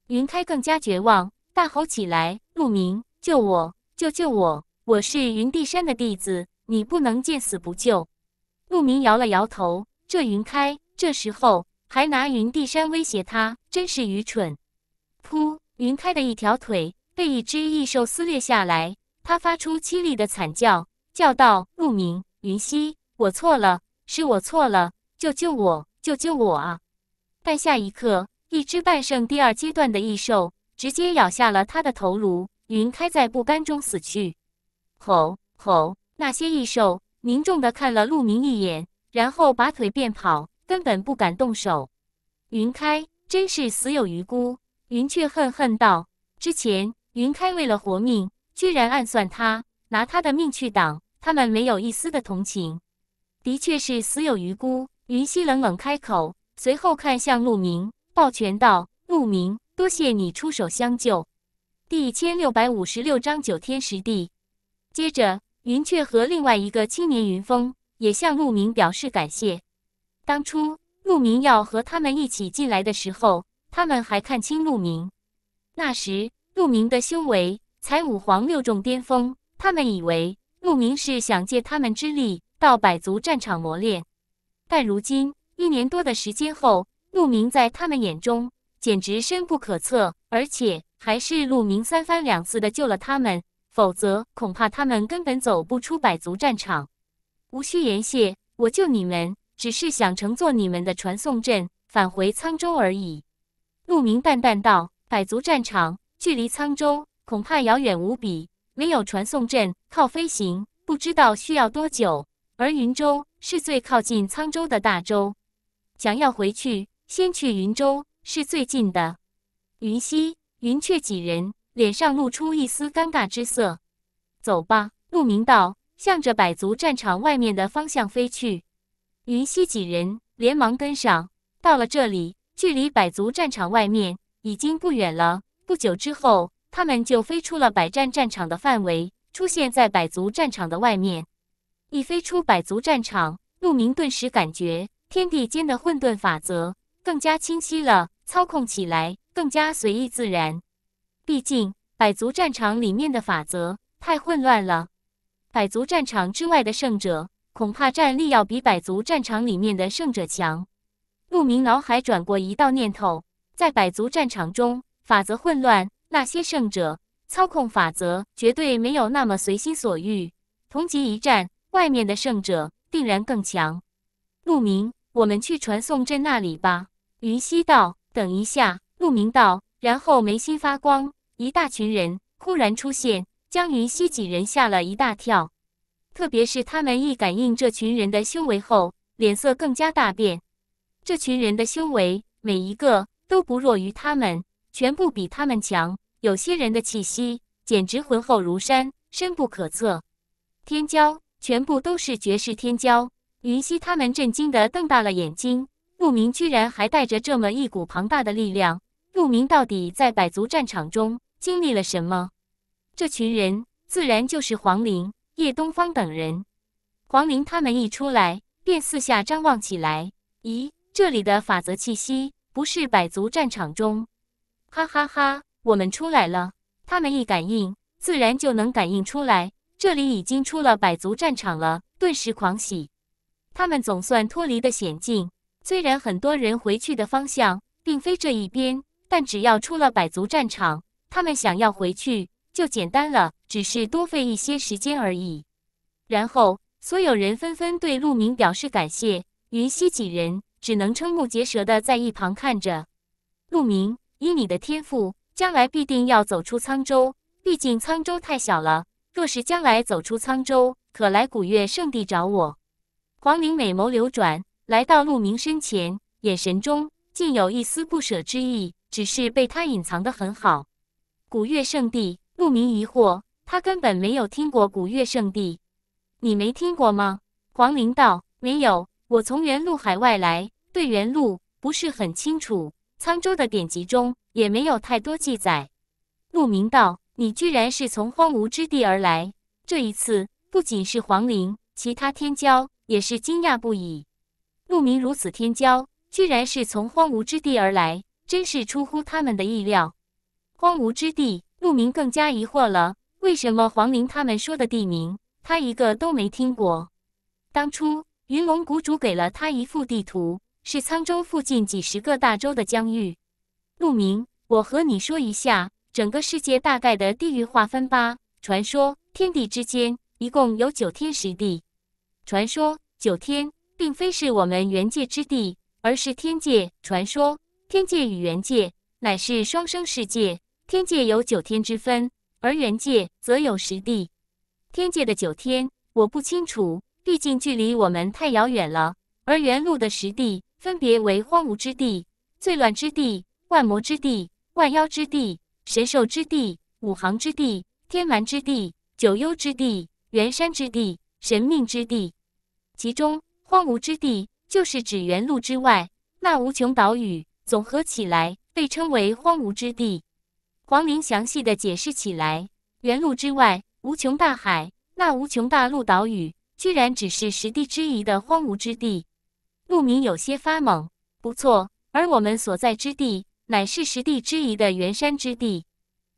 [SPEAKER 1] 云开更加绝望，大吼起来：“陆明，救我！救救我！我是云地山的弟子，你不能见死不救！”陆明摇了摇头，这云开这时候还拿云地山威胁他，真是愚蠢。噗！云开的一条腿被一只异兽撕裂下来，他发出凄厉的惨叫，叫道：“陆明，云溪，我错了，是我错了！救救我，救救我啊！”但下一刻。一只半圣第二阶段的异兽直接咬下了他的头颅，云开在不甘中死去。吼吼！那些异兽凝重的看了陆明一眼，然后拔腿便跑，根本不敢动手。云开真是死有余辜！云雀恨恨道：“之前云开为了活命，居然暗算他，拿他的命去挡，他们没有一丝的同情，的确是死有余辜。”云溪冷冷开口，随后看向陆明。抱拳道：“陆明，多谢你出手相救。”第一千六百五十六章九天十地。接着，云雀和另外一个青年云峰也向陆明表示感谢。当初陆明要和他们一起进来的时候，他们还看清陆明。那时，陆明的修为才五皇六重巅峰，他们以为陆明是想借他们之力到百族战场磨练。但如今一年多的时间后。陆明在他们眼中，简直深不可测，而且还是陆明三番两次的救了他们，否则恐怕他们根本走不出百族战场。无需言谢，我救你们，只是想乘坐你们的传送阵返回沧州而已。陆明淡淡道：“百族战场距离沧州恐怕遥远无比，没有传送阵，靠飞行不知道需要多久。而云州是最靠近沧州的大州，想要回去。”先去云州是最近的。云溪、云雀几人脸上露出一丝尴尬之色。走吧，陆明道，向着百族战场外面的方向飞去。云溪几人连忙跟上。到了这里，距离百族战场外面已经不远了。不久之后，他们就飞出了百战战场的范围，出现在百族战场的外面。一飞出百族战场，陆明顿时感觉天地间的混沌法则。更加清晰了，操控起来更加随意自然。毕竟百族战场里面的法则太混乱了，百族战场之外的胜者恐怕战力要比百族战场里面的胜者强。陆明脑海转过一道念头，在百族战场中法则混乱，那些胜者操控法则绝对没有那么随心所欲。同级一战，外面的胜者定然更强。陆明，我们去传送阵那里吧。云溪道：“等一下。”陆明道：“然后眉心发光，一大群人忽然出现，将云溪几人吓了一大跳。特别是他们一感应这群人的修为后，脸色更加大变。这群人的修为，每一个都不弱于他们，全部比他们强。有些人的气息简直浑厚如山，深不可测。天骄，全部都是绝世天骄。”云溪他们震惊的瞪大了眼睛。陆明居然还带着这么一股庞大的力量，陆明到底在百族战场中经历了什么？这群人自然就是黄陵、叶东方等人。黄陵他们一出来，便四下张望起来。咦，这里的法则气息不是百族战场中？哈哈哈，我们出来了！他们一感应，自然就能感应出来，这里已经出了百族战场了，顿时狂喜。他们总算脱离了险境。虽然很多人回去的方向并非这一边，但只要出了百族战场，他们想要回去就简单了，只是多费一些时间而已。然后所有人纷纷对陆明表示感谢，云溪几人只能瞠目结舌的在一旁看着。陆明，以你的天赋，将来必定要走出沧州，毕竟沧州太小了。若是将来走出沧州，可来古月圣地找我。黄玲美眸流转。来到陆明身前，眼神中竟有一丝不舍之意，只是被他隐藏得很好。古月圣地，陆明疑惑，他根本没有听过古月圣地。你没听过吗？黄灵道，没有，我从原路海外来，对原路不是很清楚。沧州的典籍中也没有太多记载。陆明道，你居然是从荒芜之地而来。这一次，不仅是黄陵，其他天骄也是惊讶不已。陆明如此天骄，居然是从荒芜之地而来，真是出乎他们的意料。荒芜之地，陆明更加疑惑了：为什么黄陵他们说的地名，他一个都没听过？当初云龙谷主给了他一幅地图，是沧州附近几十个大洲的疆域。陆明，我和你说一下整个世界大概的地域划分吧。传说天地之间一共有九天十地。传说九天。并非是我们元界之地，而是天界。传说天界与元界乃是双生世界，天界有九天之分，而元界则有十地。天界的九天我不清楚，毕竟距离我们太遥远了。而元路的十地分别为荒芜之地、最乱之地、万魔之地、万妖之地、神兽之地、五行之地、天蛮之地、九幽之地、元山之地、神命之地，其中。荒芜之地，就是指原路之外那无穷岛屿，总合起来被称为荒芜之地。黄明详细的解释起来，原路之外无穷大海，那无穷大陆岛屿，居然只是实地之一的荒芜之地。陆明有些发懵。不错，而我们所在之地，乃是实地之一的原山之地。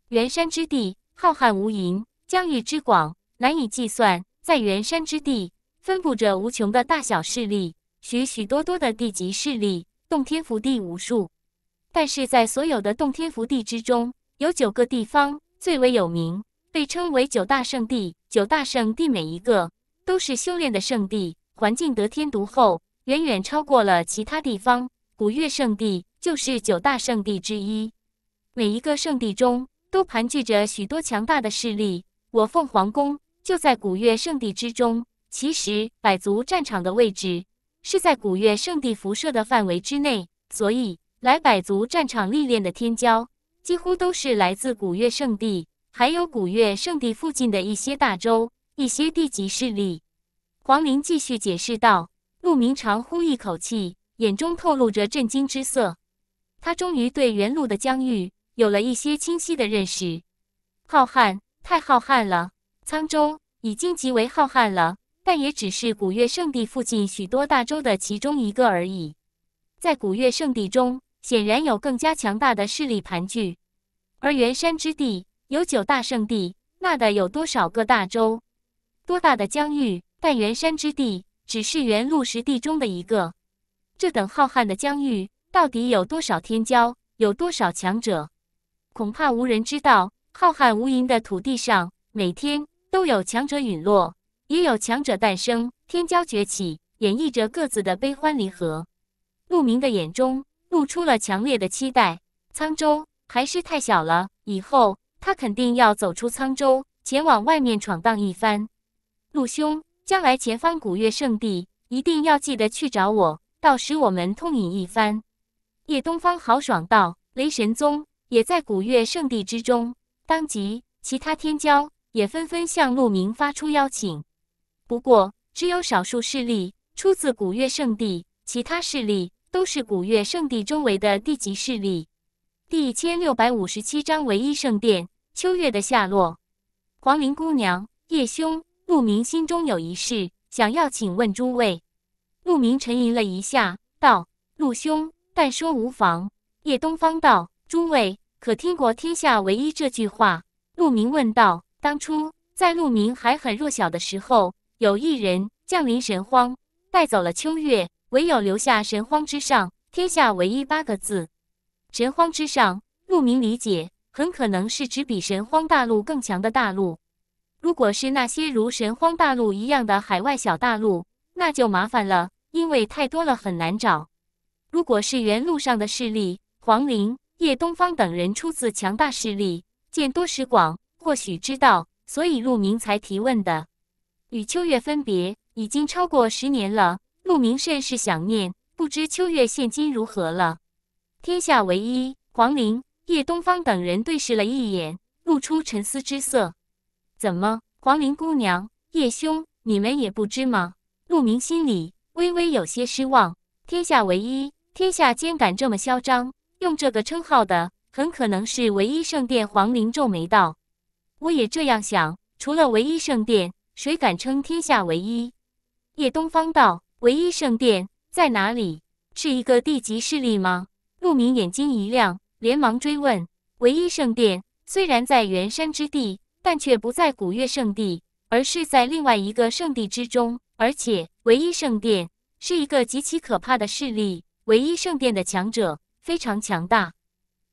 [SPEAKER 1] 原山之地浩瀚无垠，疆域之广难以计算，在原山之地。分布着无穷的大小势力，许许多多的地级势力，洞天福地无数。但是在所有的洞天福地之中，有九个地方最为有名，被称为九大圣地。九大圣地每一个都是修炼的圣地，环境得天独厚，远远超过了其他地方。古月圣地就是九大圣地之一。每一个圣地中都盘踞着许多强大的势力，我凤凰宫就在古月圣地之中。其实百族战场的位置是在古月圣地辐射的范围之内，所以来百族战场历练的天骄，几乎都是来自古月圣地，还有古月圣地附近的一些大洲、一些地级势力。黄林继续解释道。陆明长呼一口气，眼中透露着震惊之色。他终于对原路的疆域有了一些清晰的认识。浩瀚，太浩瀚了！沧州已经极为浩瀚了。但也只是古月圣地附近许多大洲的其中一个而已。在古月圣地中，显然有更加强大的势力盘踞。而元山之地有九大圣地，那得有多少个大洲，多大的疆域？但元山之地只是元陆实地中的一个。这等浩瀚的疆域，到底有多少天骄，有多少强者？恐怕无人知道。浩瀚无垠的土地上，每天都有强者陨落。也有强者诞生，天骄崛起，演绎着各自的悲欢离合。陆明的眼中露出了强烈的期待。沧州还是太小了，以后他肯定要走出沧州，前往外面闯荡一番。陆兄，将来前方古月圣地，一定要记得去找我，到时我们痛饮一番。叶东方豪爽道：“雷神宗也在古月圣地之中。”当即，其他天骄也纷纷向陆明发出邀请。不过，只有少数势力出自古月圣地，其他势力都是古月圣地周围的地级势力。第一千六百五十七章唯一圣殿，秋月的下落。黄林姑娘，叶兄，陆明心中有一事，想要请问诸位。陆明沉吟了一下，道：“陆兄，但说无妨。”叶东方道：“诸位可听过‘天下唯一’这句话？”陆明问道：“当初在陆明还很弱小的时候。”有一人降临神荒，带走了秋月，唯有留下神荒之上天下唯一八个字。神荒之上，陆明理解，很可能是指比神荒大陆更强的大陆。如果是那些如神荒大陆一样的海外小大陆，那就麻烦了，因为太多了，很难找。如果是原路上的势力，黄陵、叶东方等人出自强大势力，见多识广，或许知道，所以陆明才提问的。与秋月分别已经超过十年了，陆明甚是想念，不知秋月现今如何了。天下唯一，黄玲、叶东方等人对视了一眼，露出沉思之色。怎么，黄玲姑娘、叶兄，你们也不知吗？陆明心里微微有些失望。天下唯一，天下间敢这么嚣张，用这个称号的，很可能是唯一圣殿。黄陵皱眉道：“我也这样想，除了唯一圣殿。”谁敢称天下唯一？叶东方道：“唯一圣殿在哪里？是一个地级势力吗？”陆明眼睛一亮，连忙追问：“唯一圣殿虽然在元山之地，但却不在古月圣地，而是在另外一个圣地之中。而且，唯一圣殿是一个极其可怕的势力。唯一圣殿的强者非常强大。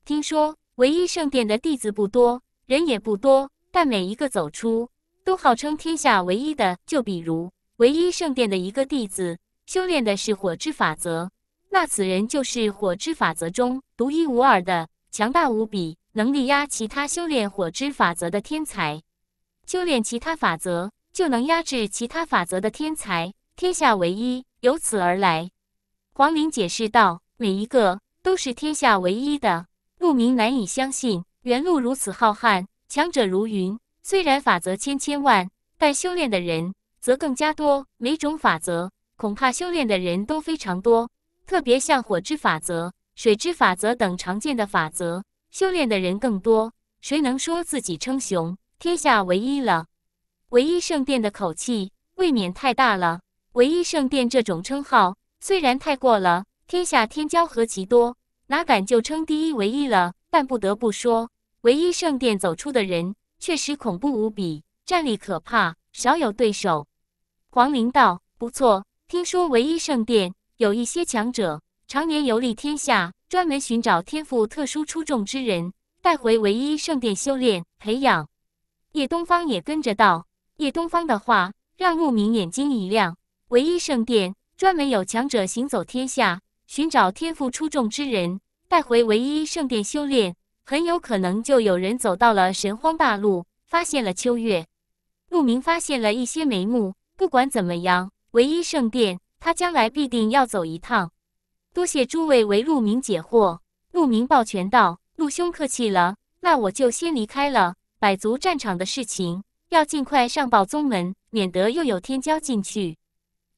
[SPEAKER 1] 听说，唯一圣殿的弟子不多，人也不多，但每一个走出。”都号称天下唯一的，就比如唯一圣殿的一个弟子，修炼的是火之法则，那此人就是火之法则中独一无二的，强大无比，能力压其他修炼火之法则的天才。修炼其他法则就能压制其他法则的天才，天下唯一，由此而来。黄玲解释道：“每一个都是天下唯一的。”鹿鸣难以相信，原路如此浩瀚，强者如云。虽然法则千千万，但修炼的人则更加多。每种法则恐怕修炼的人都非常多，特别像火之法则、水之法则等常见的法则，修炼的人更多。谁能说自己称雄天下唯一了？唯一圣殿的口气未免太大了。唯一圣殿这种称号虽然太过了，天下天骄何其多，哪敢就称第一唯一了？但不得不说，唯一圣殿走出的人。确实恐怖无比，战力可怕，少有对手。黄玲道：“不错，听说唯一圣殿有一些强者，常年游历天下，专门寻找天赋特殊出众之人，带回唯一圣殿修炼培养。”叶东方也跟着道：“叶东方的话，让陆明眼睛一亮。唯一圣殿专门有强者行走天下，寻找天赋出众之人，带回唯一圣殿修炼。”很有可能就有人走到了神荒大陆，发现了秋月。陆明发现了一些眉目。不管怎么样，唯一圣殿，他将来必定要走一趟。多谢诸位为陆明解惑。陆明抱拳道：“陆兄客气了，那我就先离开了。百足战场的事情要尽快上报宗门，免得又有天骄进去。”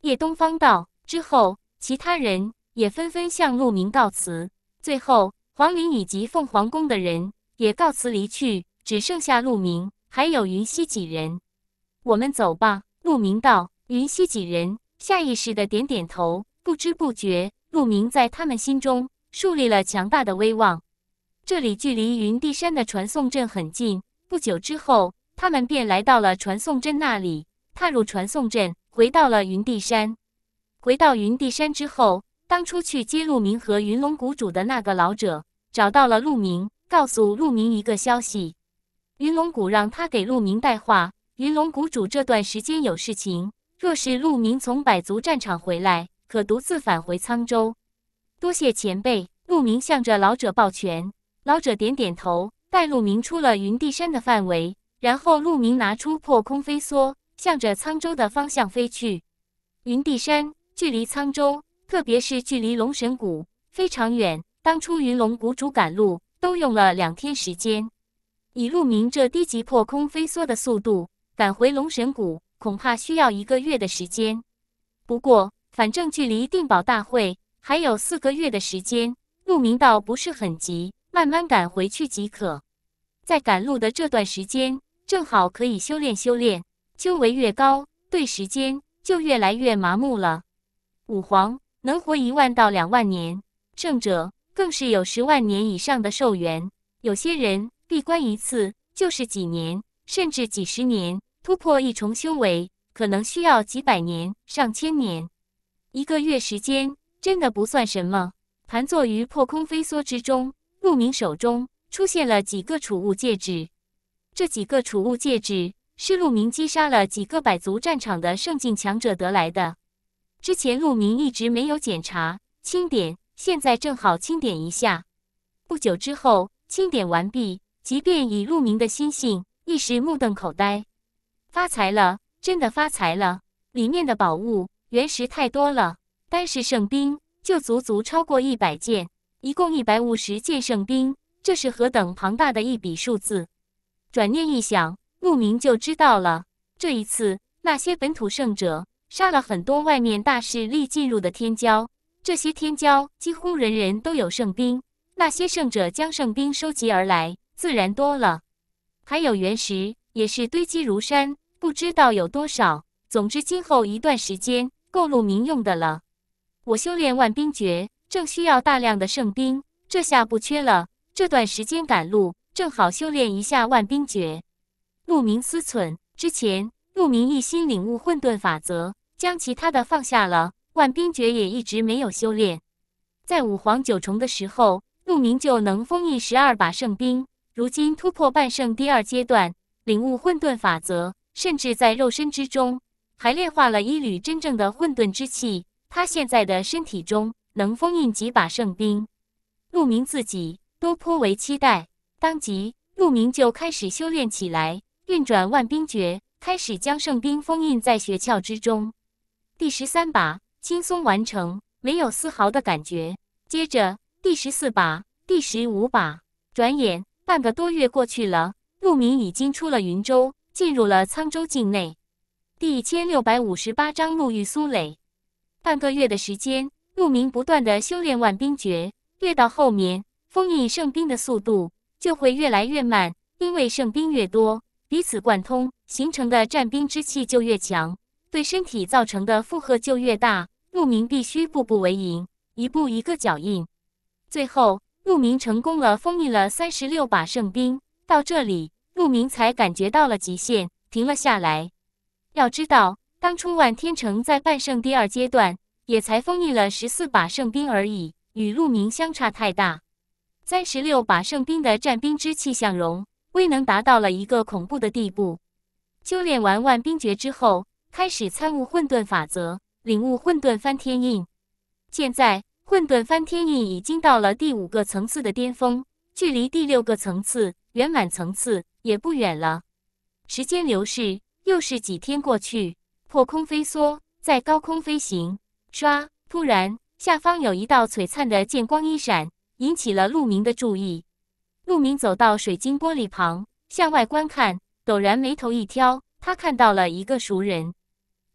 [SPEAKER 1] 叶东方道。之后，其他人也纷纷向陆明告辞。最后。黄陵以及凤凰宫的人也告辞离去，只剩下陆明还有云溪几人。我们走吧。陆明道。云溪几人下意识的点点头。不知不觉，陆明在他们心中树立了强大的威望。这里距离云帝山的传送阵很近，不久之后，他们便来到了传送阵那里，踏入传送阵，回到了云帝山。回到云帝山之后。当初去接陆明和云龙谷主的那个老者找到了陆明，告诉陆明一个消息：云龙谷让他给陆明带话，云龙谷主这段时间有事情，若是陆明从百族战场回来，可独自返回沧州。多谢前辈！陆明向着老者抱拳，老者点点头，带陆明出了云地山的范围，然后陆明拿出破空飞梭，向着沧州的方向飞去。云地山距离沧州。特别是距离龙神谷非常远，当初云龙谷主赶路都用了两天时间。以陆明这低级破空飞梭的速度赶回龙神谷，恐怕需要一个月的时间。不过，反正距离定宝大会还有四个月的时间，陆明倒不是很急，慢慢赶回去即可。在赶路的这段时间，正好可以修炼修炼。修为越高，对时间就越来越麻木了。五皇。能活一万到两万年，胜者更是有十万年以上的寿元。有些人闭关一次就是几年，甚至几十年。突破一重修为，可能需要几百年、上千年。一个月时间真的不算什么。盘坐于破空飞梭之中，陆明手中出现了几个储物戒指。这几个储物戒指是陆明击杀了几个百族战场的圣境强者得来的。之前陆明一直没有检查清点，现在正好清点一下。不久之后清点完毕，即便以陆明的心性，一时目瞪口呆。发财了，真的发财了！里面的宝物、原石太多了，单是圣兵就足足超过一百件，一共一百五十件圣兵，这是何等庞大的一笔数字！转念一想，陆明就知道了，这一次那些本土圣者。杀了很多外面大势力进入的天骄，这些天骄几乎人人都有圣兵，那些圣者将圣兵收集而来，自然多了。还有原石也是堆积如山，不知道有多少。总之，今后一段时间够陆明用的了。我修炼万兵诀，正需要大量的圣兵，这下不缺了。这段时间赶路，正好修炼一下万兵诀。陆明思忖，之前陆明一心领悟混沌法则。将其他的放下了，万兵诀也一直没有修炼。在五皇九重的时候，陆明就能封印十二把圣兵。如今突破半圣第二阶段，领悟混沌法则，甚至在肉身之中还炼化了一缕真正的混沌之气。他现在的身体中能封印几把圣兵，陆明自己都颇为期待。当即，陆明就开始修炼起来，运转万兵诀，开始将圣兵封印在穴窍之中。第十三把轻松完成，没有丝毫的感觉。接着第十四把、第十五把，转眼半个多月过去了，陆明已经出了云州，进入了沧州境内。第一千六百五十八章陆遇苏磊。半个月的时间，陆明不断的修炼万兵诀，越到后面，封印圣兵的速度就会越来越慢，因为圣兵越多，彼此贯通形成的战兵之气就越强。对身体造成的负荷就越大。陆明必须步步为营，一步一个脚印。最后，陆明成功了，封印了三十六把圣兵。到这里，陆明才感觉到了极限，停了下来。要知道，当初万天城在半圣第二阶段也才封印了十四把圣兵而已，与陆明相差太大。三十六把圣兵的战兵之气相融，威能达到了一个恐怖的地步。修炼完万兵诀之后。开始参悟混沌法则，领悟混沌翻天印。现在，混沌翻天印已经到了第五个层次的巅峰，距离第六个层次圆满层次也不远了。时间流逝，又是几天过去。破空飞梭在高空飞行，唰！突然，下方有一道璀璨的剑光一闪，引起了陆明的注意。陆明走到水晶玻璃旁，向外观看，陡然眉头一挑，他看到了一个熟人。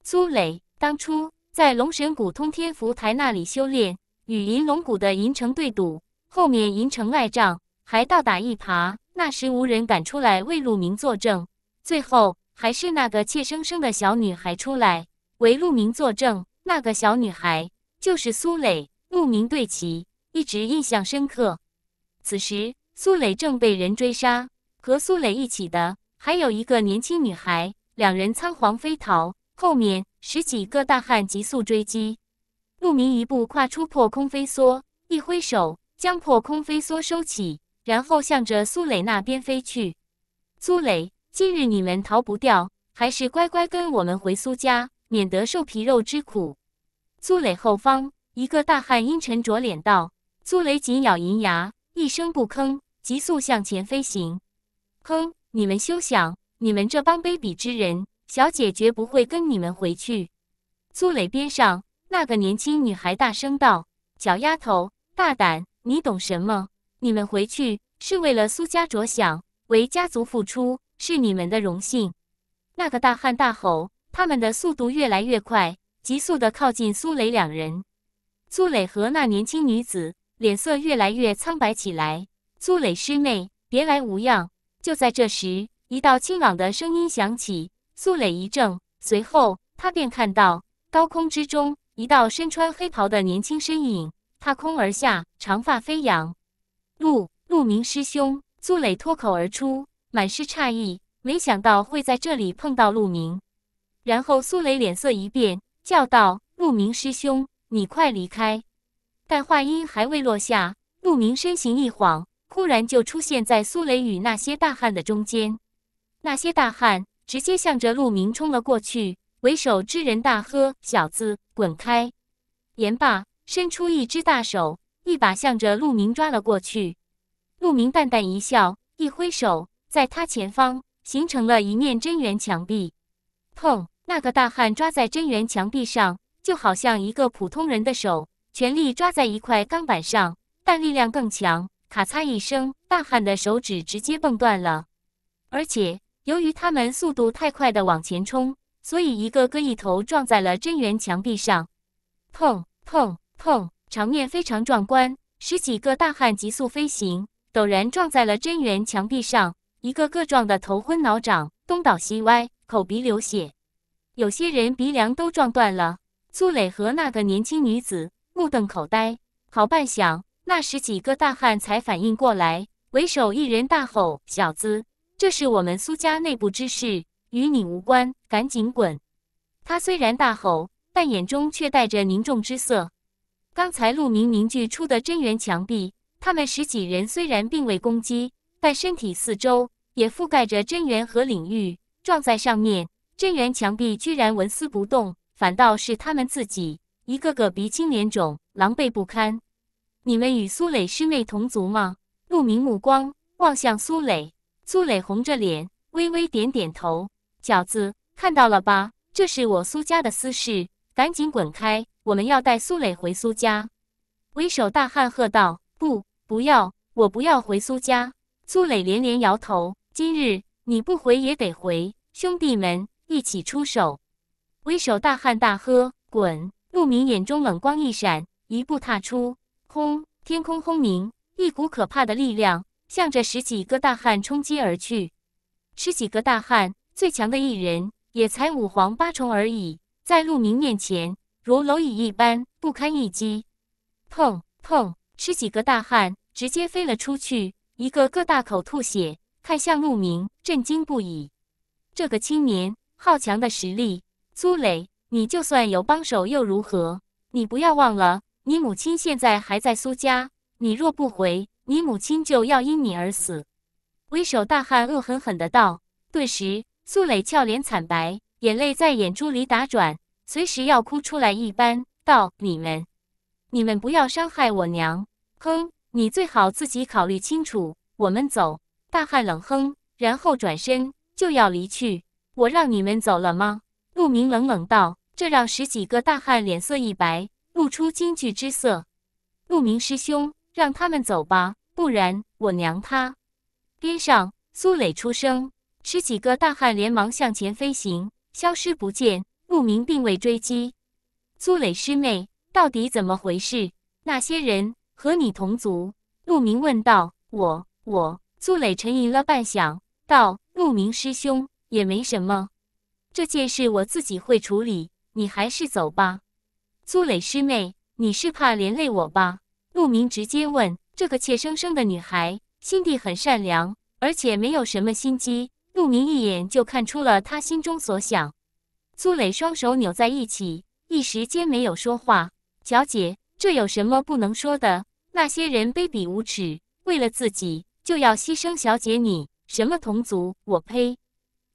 [SPEAKER 1] 苏磊当初在龙神谷通天符台那里修炼，与银龙谷的银城对赌。后面银城赖账，还倒打一耙。那时无人敢出来为鹿鸣作证，最后还是那个怯生生的小女孩出来为鹿鸣作证。那个小女孩就是苏磊，鹿鸣对其一直印象深刻。此时，苏磊正被人追杀，和苏磊一起的还有一个年轻女孩，两人仓皇飞逃。后面十几个大汉急速追击，陆明一步跨出破空飞梭，一挥手将破空飞梭收起，然后向着苏磊那边飞去。苏磊，今日你们逃不掉，还是乖乖跟我们回苏家，免得受皮肉之苦。苏磊后方一个大汉阴沉着脸道：“苏磊，紧咬银牙，一声不吭，急速向前飞行。哼，你们休想，你们这帮卑鄙之人。”小姐绝不会跟你们回去。苏磊边上那个年轻女孩大声道：“小丫头，大胆，你懂什么？你们回去是为了苏家着想，为家族付出是你们的荣幸。”那个大汉大吼，他们的速度越来越快，急速的靠近苏磊两人。苏磊和那年轻女子脸色越来越苍白起来。苏磊师妹，别来无恙。就在这时，一道清朗的声音响起。苏磊一怔，随后他便看到高空之中一道身穿黑袍的年轻身影踏空而下，长发飞扬。陆陆明师兄，苏磊脱口而出，满是诧异，没想到会在这里碰到陆明。然后苏磊脸色一变，叫道：“陆明师兄，你快离开！”但话音还未落下，陆明身形一晃，忽然就出现在苏磊与那些大汉的中间。那些大汉。直接向着陆明冲了过去，为首之人大喝：“小子，滚开！”言罢，伸出一只大手，一把向着陆明抓了过去。陆明淡淡一笑，一挥手，在他前方形成了一面真元墙壁。砰！那个大汉抓在真元墙壁上，就好像一个普通人的手全力抓在一块钢板上，但力量更强。咔嚓一声，大汉的手指直接蹦断了，而且。由于他们速度太快地往前冲，所以一个个一头撞在了真元墙壁上，砰砰砰！场面非常壮观。十几个大汉急速飞行，陡然撞在了真元墙壁上，一个个撞得头昏脑涨，东倒西歪，口鼻流血，有些人鼻梁都撞断了。苏磊和那个年轻女子目瞪口呆，好半晌，那十几个大汉才反应过来，为首一人大吼：“小子！”这是我们苏家内部之事，与你无关。赶紧滚！他虽然大吼，但眼中却带着凝重之色。刚才陆明凝聚出的真元墙壁，他们十几人虽然并未攻击，但身体四周也覆盖着真元和领域，撞在上面，真元墙壁居然纹丝不动，反倒是他们自己一个个鼻青脸肿，狼狈不堪。你们与苏磊师妹同族吗？陆明目光望向苏磊。苏磊红着脸，微微点点头。饺子看到了吧？这是我苏家的私事，赶紧滚开！我们要带苏磊回苏家。为首大汉喝道：“不，不要！我不要回苏家！”苏磊连连摇头。今日你不回也得回！兄弟们，一起出手！为首大汉大喝：“滚！”陆明眼中冷光一闪，一步踏出，轰，天空轰鸣，一股可怕的力量。向着十几个大汉冲击而去，十几个大汉最强的一人也才五皇八重而已，在陆明面前如蝼蚁一般不堪一击。砰砰！十几个大汉直接飞了出去，一个个大口吐血，看向陆明，震惊不已。这个青年好强的实力！苏磊，你就算有帮手又如何？你不要忘了，你母亲现在还在苏家，你若不回。你母亲就要因你而死，为首大汉恶狠狠的道。顿时，素磊俏脸惨白，眼泪在眼珠里打转，随时要哭出来一般，道：“你们，你们不要伤害我娘！”哼，你最好自己考虑清楚。我们走。”大汉冷哼，然后转身就要离去。“我让你们走了吗？”陆明冷冷道。这让十几个大汉脸色一白，露出惊惧之色。陆明师兄。让他们走吧，不然我娘她边上。苏磊出声，十几个大汉连忙向前飞行，消失不见。陆明并未追击。苏磊师妹，到底怎么回事？那些人和你同族？陆明问道。我……我……苏磊沉吟了半晌，道：“陆明师兄，也没什么，这件事我自己会处理。你还是走吧。”苏磊师妹，你是怕连累我吧？陆明直接问：“这个怯生生的女孩，心地很善良，而且没有什么心机。”陆明一眼就看出了她心中所想。苏磊双手扭在一起，一时间没有说话。小姐，这有什么不能说的？那些人卑鄙无耻，为了自己就要牺牲小姐你？什么同族？我呸！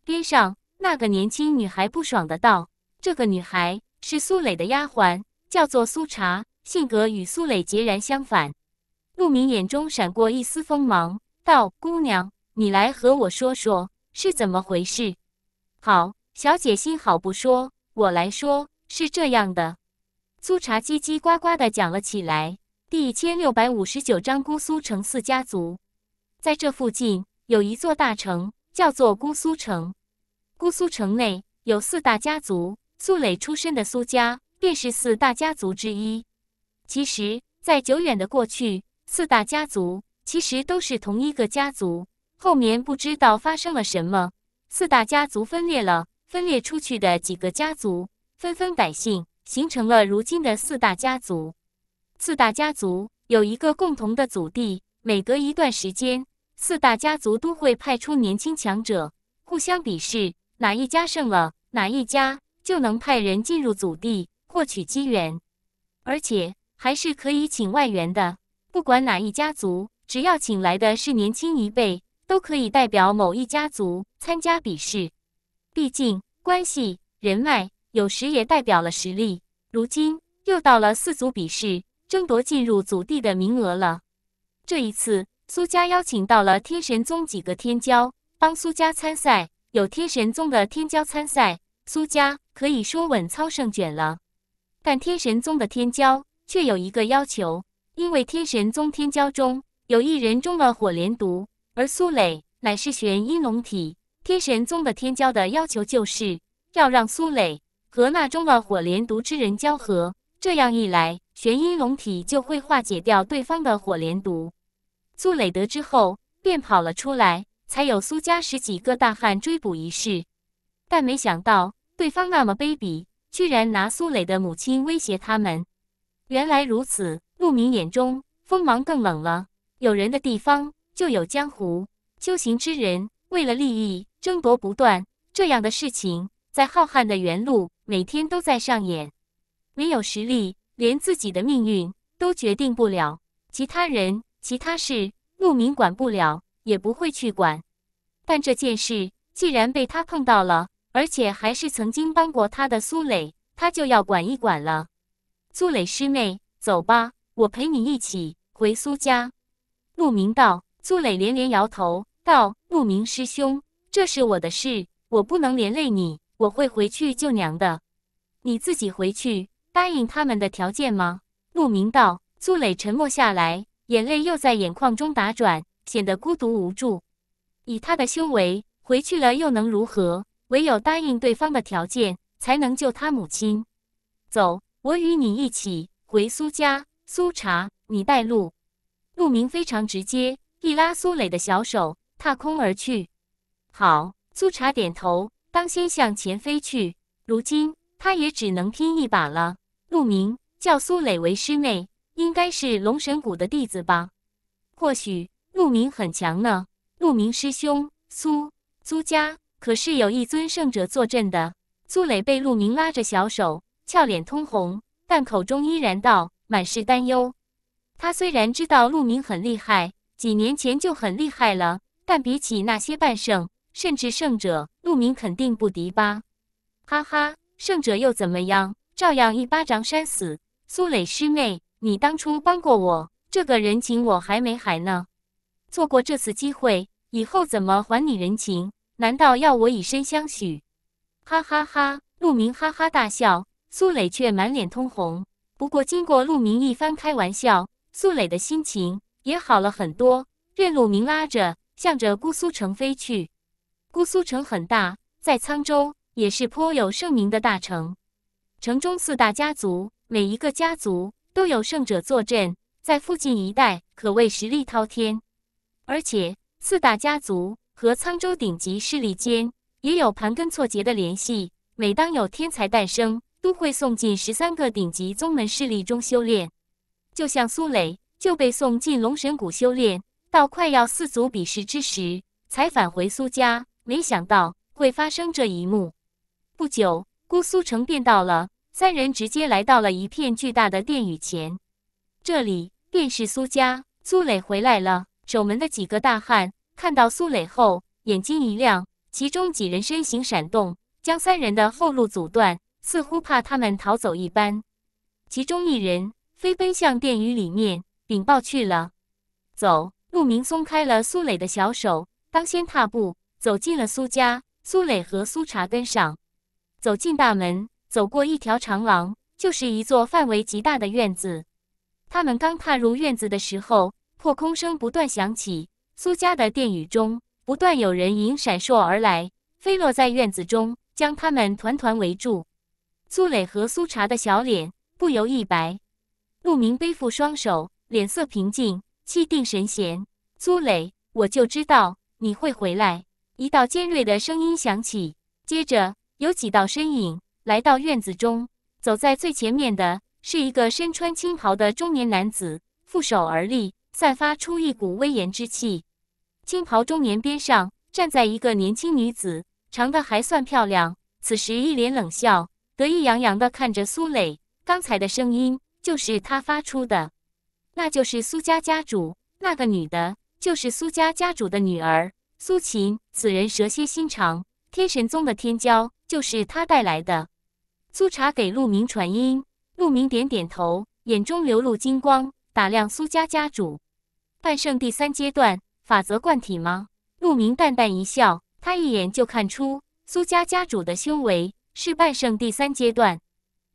[SPEAKER 1] 边上那个年轻女孩不爽的道：“这个女孩是苏磊的丫鬟，叫做苏茶。”性格与苏磊截然相反，陆明眼中闪过一丝锋芒，道：“姑娘，你来和我说说是怎么回事。”好，小姐心好不说，我来说是这样的。苏茶叽叽呱呱的讲了起来。第一千六百五十九章姑苏城四家族，在这附近有一座大城，叫做姑苏城。姑苏城内有四大家族，苏磊出身的苏家便是四大家族之一。其实，在久远的过去，四大家族其实都是同一个家族。后面不知道发生了什么，四大家族分裂了，分裂出去的几个家族纷纷改姓，形成了如今的四大家族。四大家族有一个共同的祖地，每隔一段时间，四大家族都会派出年轻强者互相比试，哪一家胜了，哪一家就能派人进入祖地获取机缘，而且。还是可以请外援的，不管哪一家族，只要请来的是年轻一辈，都可以代表某一家族参加比试。毕竟关系人脉，有时也代表了实力。如今又到了四组比试，争夺进入祖地的名额了。这一次，苏家邀请到了天神宗几个天骄帮苏家参赛，有天神宗的天骄参赛，苏家可以说稳操胜券了。但天神宗的天骄。却有一个要求，因为天神宗天骄中有一人中了火莲毒，而苏磊乃是玄阴龙体。天神宗的天骄的要求就是要让苏磊和那中了火莲毒之人交合，这样一来，玄阴龙体就会化解掉对方的火莲毒。苏磊得知后便跑了出来，才有苏家十几个大汉追捕一事，但没想到对方那么卑鄙，居然拿苏磊的母亲威胁他们。原来如此，陆明眼中锋芒更冷了。有人的地方就有江湖，修行之人为了利益争夺不断。这样的事情在浩瀚的原路每天都在上演。没有实力，连自己的命运都决定不了。其他人、其他事，陆明管不了，也不会去管。但这件事既然被他碰到了，而且还是曾经帮过他的苏磊，他就要管一管了。苏磊师妹，走吧，我陪你一起回苏家。陆明道。苏磊连连摇头道：“陆明师兄，这是我的事，我不能连累你。我会回去救娘的。你自己回去，答应他们的条件吗？”陆明道。苏磊沉默下来，眼泪又在眼眶中打转，显得孤独无助。以他的修为，回去了又能如何？唯有答应对方的条件，才能救他母亲。走。我与你一起回苏家，苏茶，你带路。陆明非常直接，一拉苏磊的小手，踏空而去。好，苏茶点头，当先向前飞去。如今他也只能拼一把了。陆明叫苏磊为师妹，应该是龙神谷的弟子吧？或许陆明很强呢。陆明师兄，苏苏家可是有一尊圣者坐镇的。苏磊被陆明拉着小手。俏脸通红，但口中依然道，满是担忧。他虽然知道陆明很厉害，几年前就很厉害了，但比起那些半圣，甚至圣者，陆明肯定不敌吧？哈哈，圣者又怎么样？照样一巴掌扇死。苏磊师妹，你当初帮过我，这个人情我还没还呢。错过这次机会，以后怎么还你人情？难道要我以身相许？哈哈哈，陆明哈哈大笑。苏磊却满脸通红。不过，经过陆明一番开玩笑，苏磊的心情也好了很多。任陆明拉着，向着姑苏城飞去。姑苏城很大，在沧州也是颇有盛名的大城。城中四大家族，每一个家族都有圣者坐镇，在附近一带可谓实力滔天。而且，四大家族和沧州顶级势力间也有盘根错节的联系。每当有天才诞生，都会送进十三个顶级宗门势力中修炼，就像苏磊就被送进龙神谷修炼，到快要四族比试之时才返回苏家，没想到会发生这一幕。不久，姑苏城便到了，三人直接来到了一片巨大的殿宇前，这里便是苏家。苏磊回来了，守门的几个大汉看到苏磊后，眼睛一亮，其中几人身形闪动，将三人的后路阻断。似乎怕他们逃走一般，其中一人飞奔向殿宇里面禀报去了。走，陆明松开了苏磊的小手，当先踏步走进了苏家。苏磊和苏茶跟上，走进大门，走过一条长廊，就是一座范围极大的院子。他们刚踏入院子的时候，破空声不断响起，苏家的殿宇中不断有人影闪烁而来，飞落在院子中，将他们团团围住。苏磊和苏茶的小脸不由一白，陆明背负双手，脸色平静，气定神闲。苏磊，我就知道你会回来。一道尖锐的声音响起，接着有几道身影来到院子中。走在最前面的是一个身穿青袍的中年男子，负手而立，散发出一股威严之气。青袍中年边上站在一个年轻女子，长得还算漂亮，此时一脸冷笑。得意洋洋地看着苏磊，刚才的声音就是他发出的，那就是苏家家主。那个女的，就是苏家家主的女儿苏秦。此人蛇蝎心肠，天神宗的天骄就是他带来的。苏茶给陆明传音，陆明点点头，眼中流露金光，打量苏家家主。半圣第三阶段法则贯体吗？陆明淡淡一笑，他一眼就看出苏家家主的修为。是半圣第三阶段，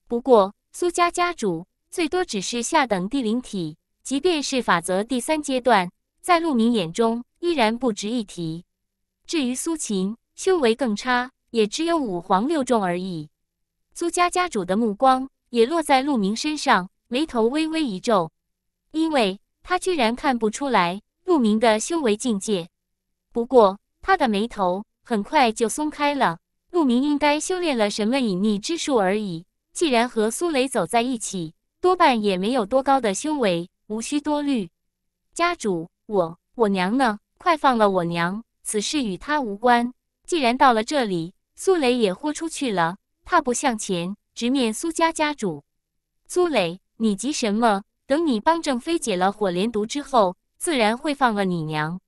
[SPEAKER 1] 不过苏家家主最多只是下等地灵体，即便是法则第三阶段，在陆明眼中依然不值一提。至于苏秦，修为更差，也只有五皇六重而已。苏家家主的目光也落在陆明身上，眉头微微一皱，因为他居然看不出来陆明的修为境界。不过他的眉头很快就松开了。陆明应该修炼了什么隐匿之术而已。既然和苏雷走在一起，多半也没有多高的修为，无需多虑。家主，我我娘呢？快放了我娘！此事与他无关。既然到了这里，苏雷也豁出去了，踏步向前，直面苏家家主。苏雷，你急什么？等你帮郑飞解了火莲毒之后，自然会放了你娘。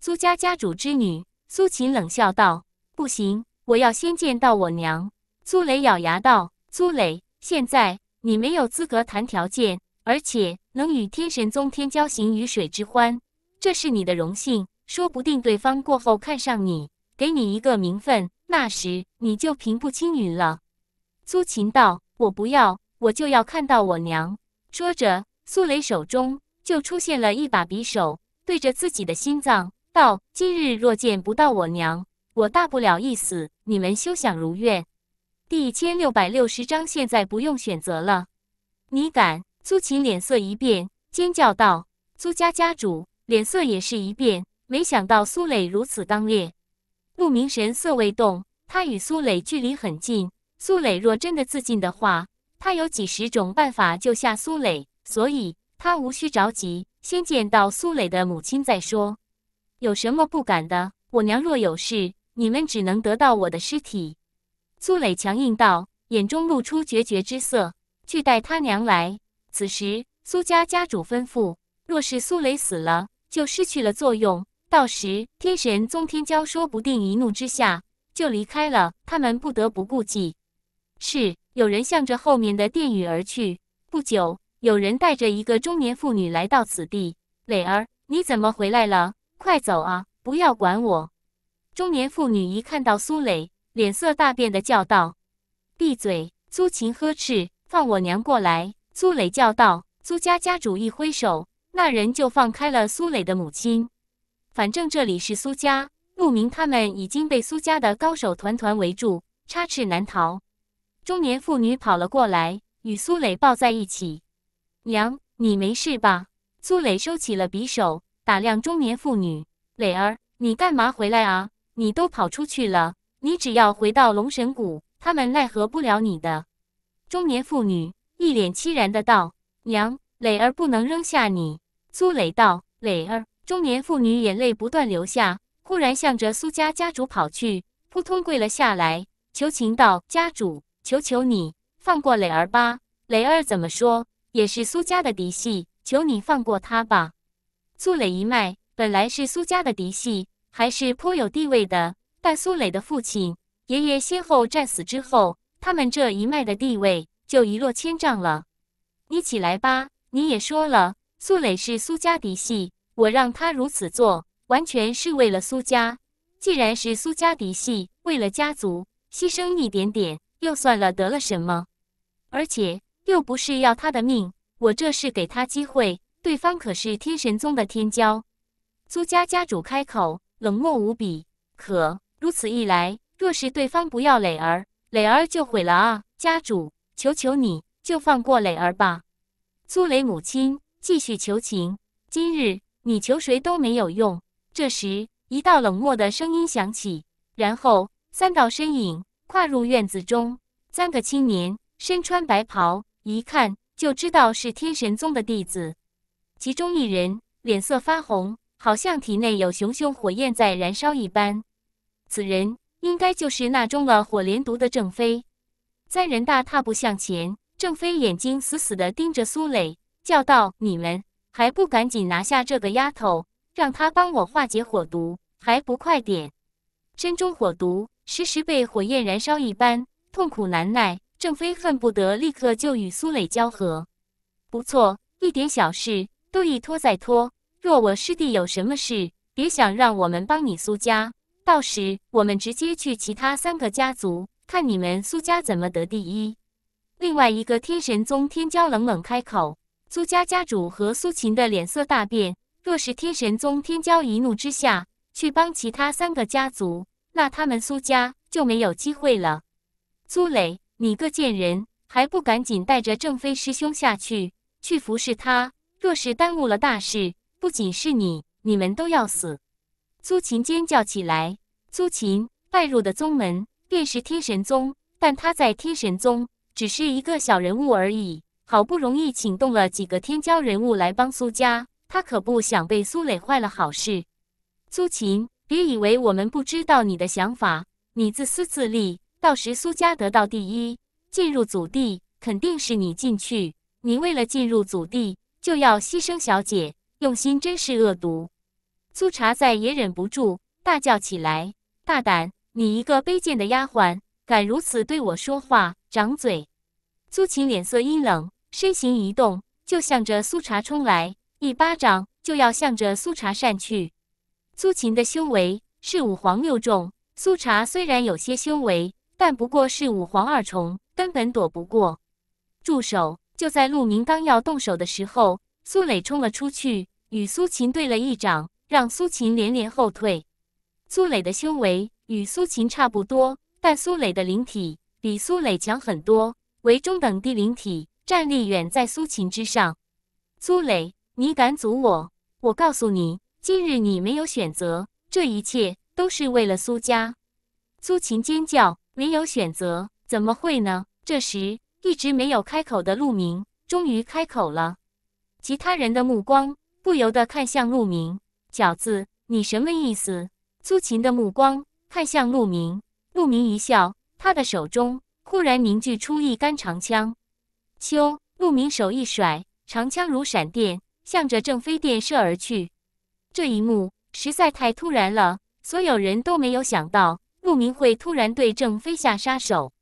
[SPEAKER 1] 苏家家主之女苏秦冷笑道：“不行。”我要先见到我娘。”苏雷咬牙道。“苏雷，现在你没有资格谈条件，而且能与天神宗天骄行鱼水之欢，这是你的荣幸。说不定对方过后看上你，给你一个名分，那时你就平步青云了。”苏秦道：“我不要，我就要看到我娘。”说着，苏雷手中就出现了一把匕首，对着自己的心脏道：“今日若见不到我娘，我大不了一死。”你们休想如愿！第一千六百六十章，现在不用选择了。你敢？苏秦脸色一变，尖叫道：“苏家家主脸色也是一变，没想到苏磊如此刚烈。”陆明神色未动，他与苏磊距离很近，苏磊若真的自尽的话，他有几十种办法救下苏磊，所以他无需着急，先见到苏磊的母亲再说。有什么不敢的？我娘若有事。你们只能得到我的尸体。”苏磊强硬道，眼中露出决绝之色。“去带他娘来！”此时，苏家家主吩咐：“若是苏磊死了，就失去了作用。到时，天神宗天骄说不定一怒之下就离开了。他们不得不顾忌。”是，有人向着后面的殿宇而去。不久，有人带着一个中年妇女来到此地。“磊儿，你怎么回来了？快走啊！不要管我。”中年妇女一看到苏磊，脸色大变的叫道：“闭嘴！”苏秦呵斥：“放我娘过来！”苏磊叫道：“苏家家主一挥手，那人就放开了苏磊的母亲。反正这里是苏家，陆明他们已经被苏家的高手团团围住，插翅难逃。”中年妇女跑了过来，与苏磊抱在一起：“娘，你没事吧？”苏磊收起了匕首，打量中年妇女：“磊儿，你干嘛回来啊？”你都跑出去了，你只要回到龙神谷，他们奈何不了你的。中年妇女一脸凄然的道：“娘，磊儿不能扔下你。”苏磊道：“磊儿。”中年妇女眼泪不断流下，忽然向着苏家家主跑去，扑通跪了下来，求情道：“家主，求求你放过磊儿吧！磊儿怎么说也是苏家的嫡系，求你放过他吧。”苏磊一脉本来是苏家的嫡系。还是颇有地位的，但苏磊的父亲、爷爷先后战死之后，他们这一脉的地位就一落千丈了。你起来吧，你也说了，苏磊是苏家嫡系，我让他如此做，完全是为了苏家。既然是苏家嫡系，为了家族牺牲一点点又算了，得了什么？而且又不是要他的命，我这是给他机会。对方可是天神宗的天骄，苏家家主开口。冷漠无比，可如此一来，若是对方不要磊儿，磊儿就毁了啊！家主，求求你，就放过磊儿吧！苏雷母亲继续求情，今日你求谁都没有用。这时，一道冷漠的声音响起，然后三道身影跨入院子中。三个青年身穿白袍，一看就知道是天神宗的弟子。其中一人脸色发红。好像体内有熊熊火焰在燃烧一般，此人应该就是那中了火莲毒的郑飞。三人大踏步向前，郑飞眼睛死死的盯着苏磊，叫道：“你们还不赶紧拿下这个丫头，让她帮我化解火毒，还不快点！”身中火毒，时时被火焰燃烧一般，痛苦难耐。郑飞恨不得立刻就与苏磊交合。不错，一点小事都一拖再拖。若我师弟有什么事，别想让我们帮你苏家，到时我们直接去其他三个家族，看你们苏家怎么得第一。另外一个天神宗天骄冷冷开口，苏家家主和苏秦的脸色大变。若是天神宗天骄一怒之下去帮其他三个家族，那他们苏家就没有机会了。苏磊，你个贱人，还不赶紧带着正飞师兄下去，去服侍他。若是耽误了大事。不仅是你，你们都要死！苏秦尖叫起来。苏秦拜入的宗门便是天神宗，但他在天神宗只是一个小人物而已。好不容易请动了几个天骄人物来帮苏家，他可不想被苏磊坏了好事。苏秦，别以为我们不知道你的想法，你自私自利。到时苏家得到第一，进入祖地肯定是你进去。你为了进入祖地，就要牺牲小姐。用心真是恶毒！苏茶再也忍不住，大叫起来：“大胆！你一个卑贱的丫鬟，敢如此对我说话，掌嘴！”苏秦脸色阴冷，身形一动，就向着苏茶冲来，一巴掌就要向着苏茶扇去。苏秦的修为是五皇六重，苏茶虽然有些修为，但不过是五皇二重，根本躲不过。住手！就在陆明刚要动手的时候，苏磊冲了出去。与苏秦对了一掌，让苏秦连连后退。苏磊的修为与苏秦差不多，但苏磊的灵体比苏磊强很多，为中等地灵体，战力远在苏秦之上。苏磊，你敢阻我？我告诉你，今日你没有选择，这一切都是为了苏家。苏秦尖叫：“没有选择？怎么会呢？”这时，一直没有开口的陆明终于开口了，其他人的目光。不由得看向陆明，饺子，你什么意思？苏秦的目光看向陆明，陆明一笑，他的手中忽然凝聚出一杆长枪。咻！陆明手一甩，长枪如闪电，向着郑飞电射而去。这一幕实在太突然了，所有人都没有想到陆明会突然对郑飞下杀手。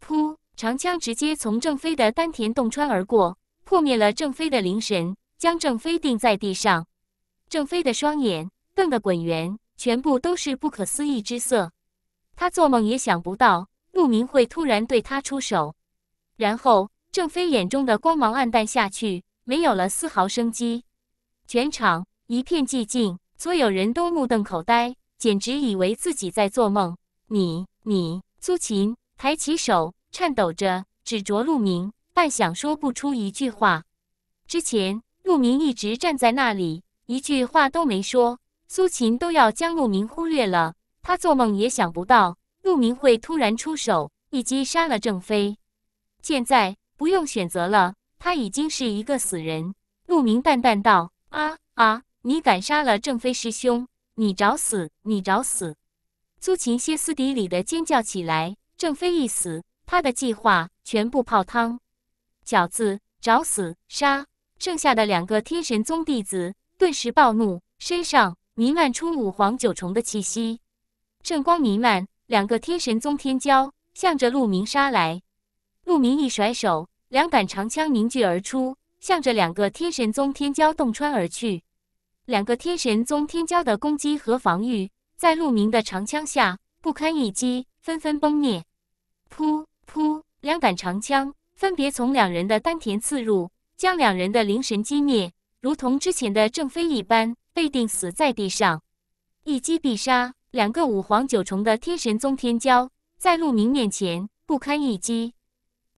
[SPEAKER 1] 噗！长枪直接从郑飞的丹田洞穿而过，破灭了郑飞的灵神。将郑飞钉在地上，郑飞的双眼瞪得滚圆，全部都是不可思议之色。他做梦也想不到陆明会突然对他出手，然后郑飞眼中的光芒暗淡下去，没有了丝毫生机。全场一片寂静，所有人都目瞪口呆，简直以为自己在做梦。你你，苏秦抬起手，颤抖着，指着陆明，半晌说不出一句话。之前。陆明一直站在那里，一句话都没说。苏秦都要将陆明忽略了。他做梦也想不到陆明会突然出手，一击杀了郑飞。现在不用选择了，他已经是一个死人。陆明淡淡道：“啊啊！你敢杀了郑飞师兄，你找死！你找死！”苏秦歇斯底里的尖叫起来。郑飞一死，他的计划全部泡汤。饺子，找死！杀！剩下的两个天神宗弟子顿时暴怒，身上弥漫出五黄九重的气息，圣光弥漫。两个天神宗天骄向着陆明杀来。陆明一甩手，两杆长枪凝聚而出，向着两个天神宗天骄洞穿而去。两个天神宗天骄的攻击和防御，在陆明的长枪下不堪一击，纷纷崩灭。噗噗，两杆长枪分别从两人的丹田刺入。将两人的灵神击灭，如同之前的正飞一般，被钉死在地上，一击必杀。两个五皇九重的天神宗天骄，在陆明面前不堪一击。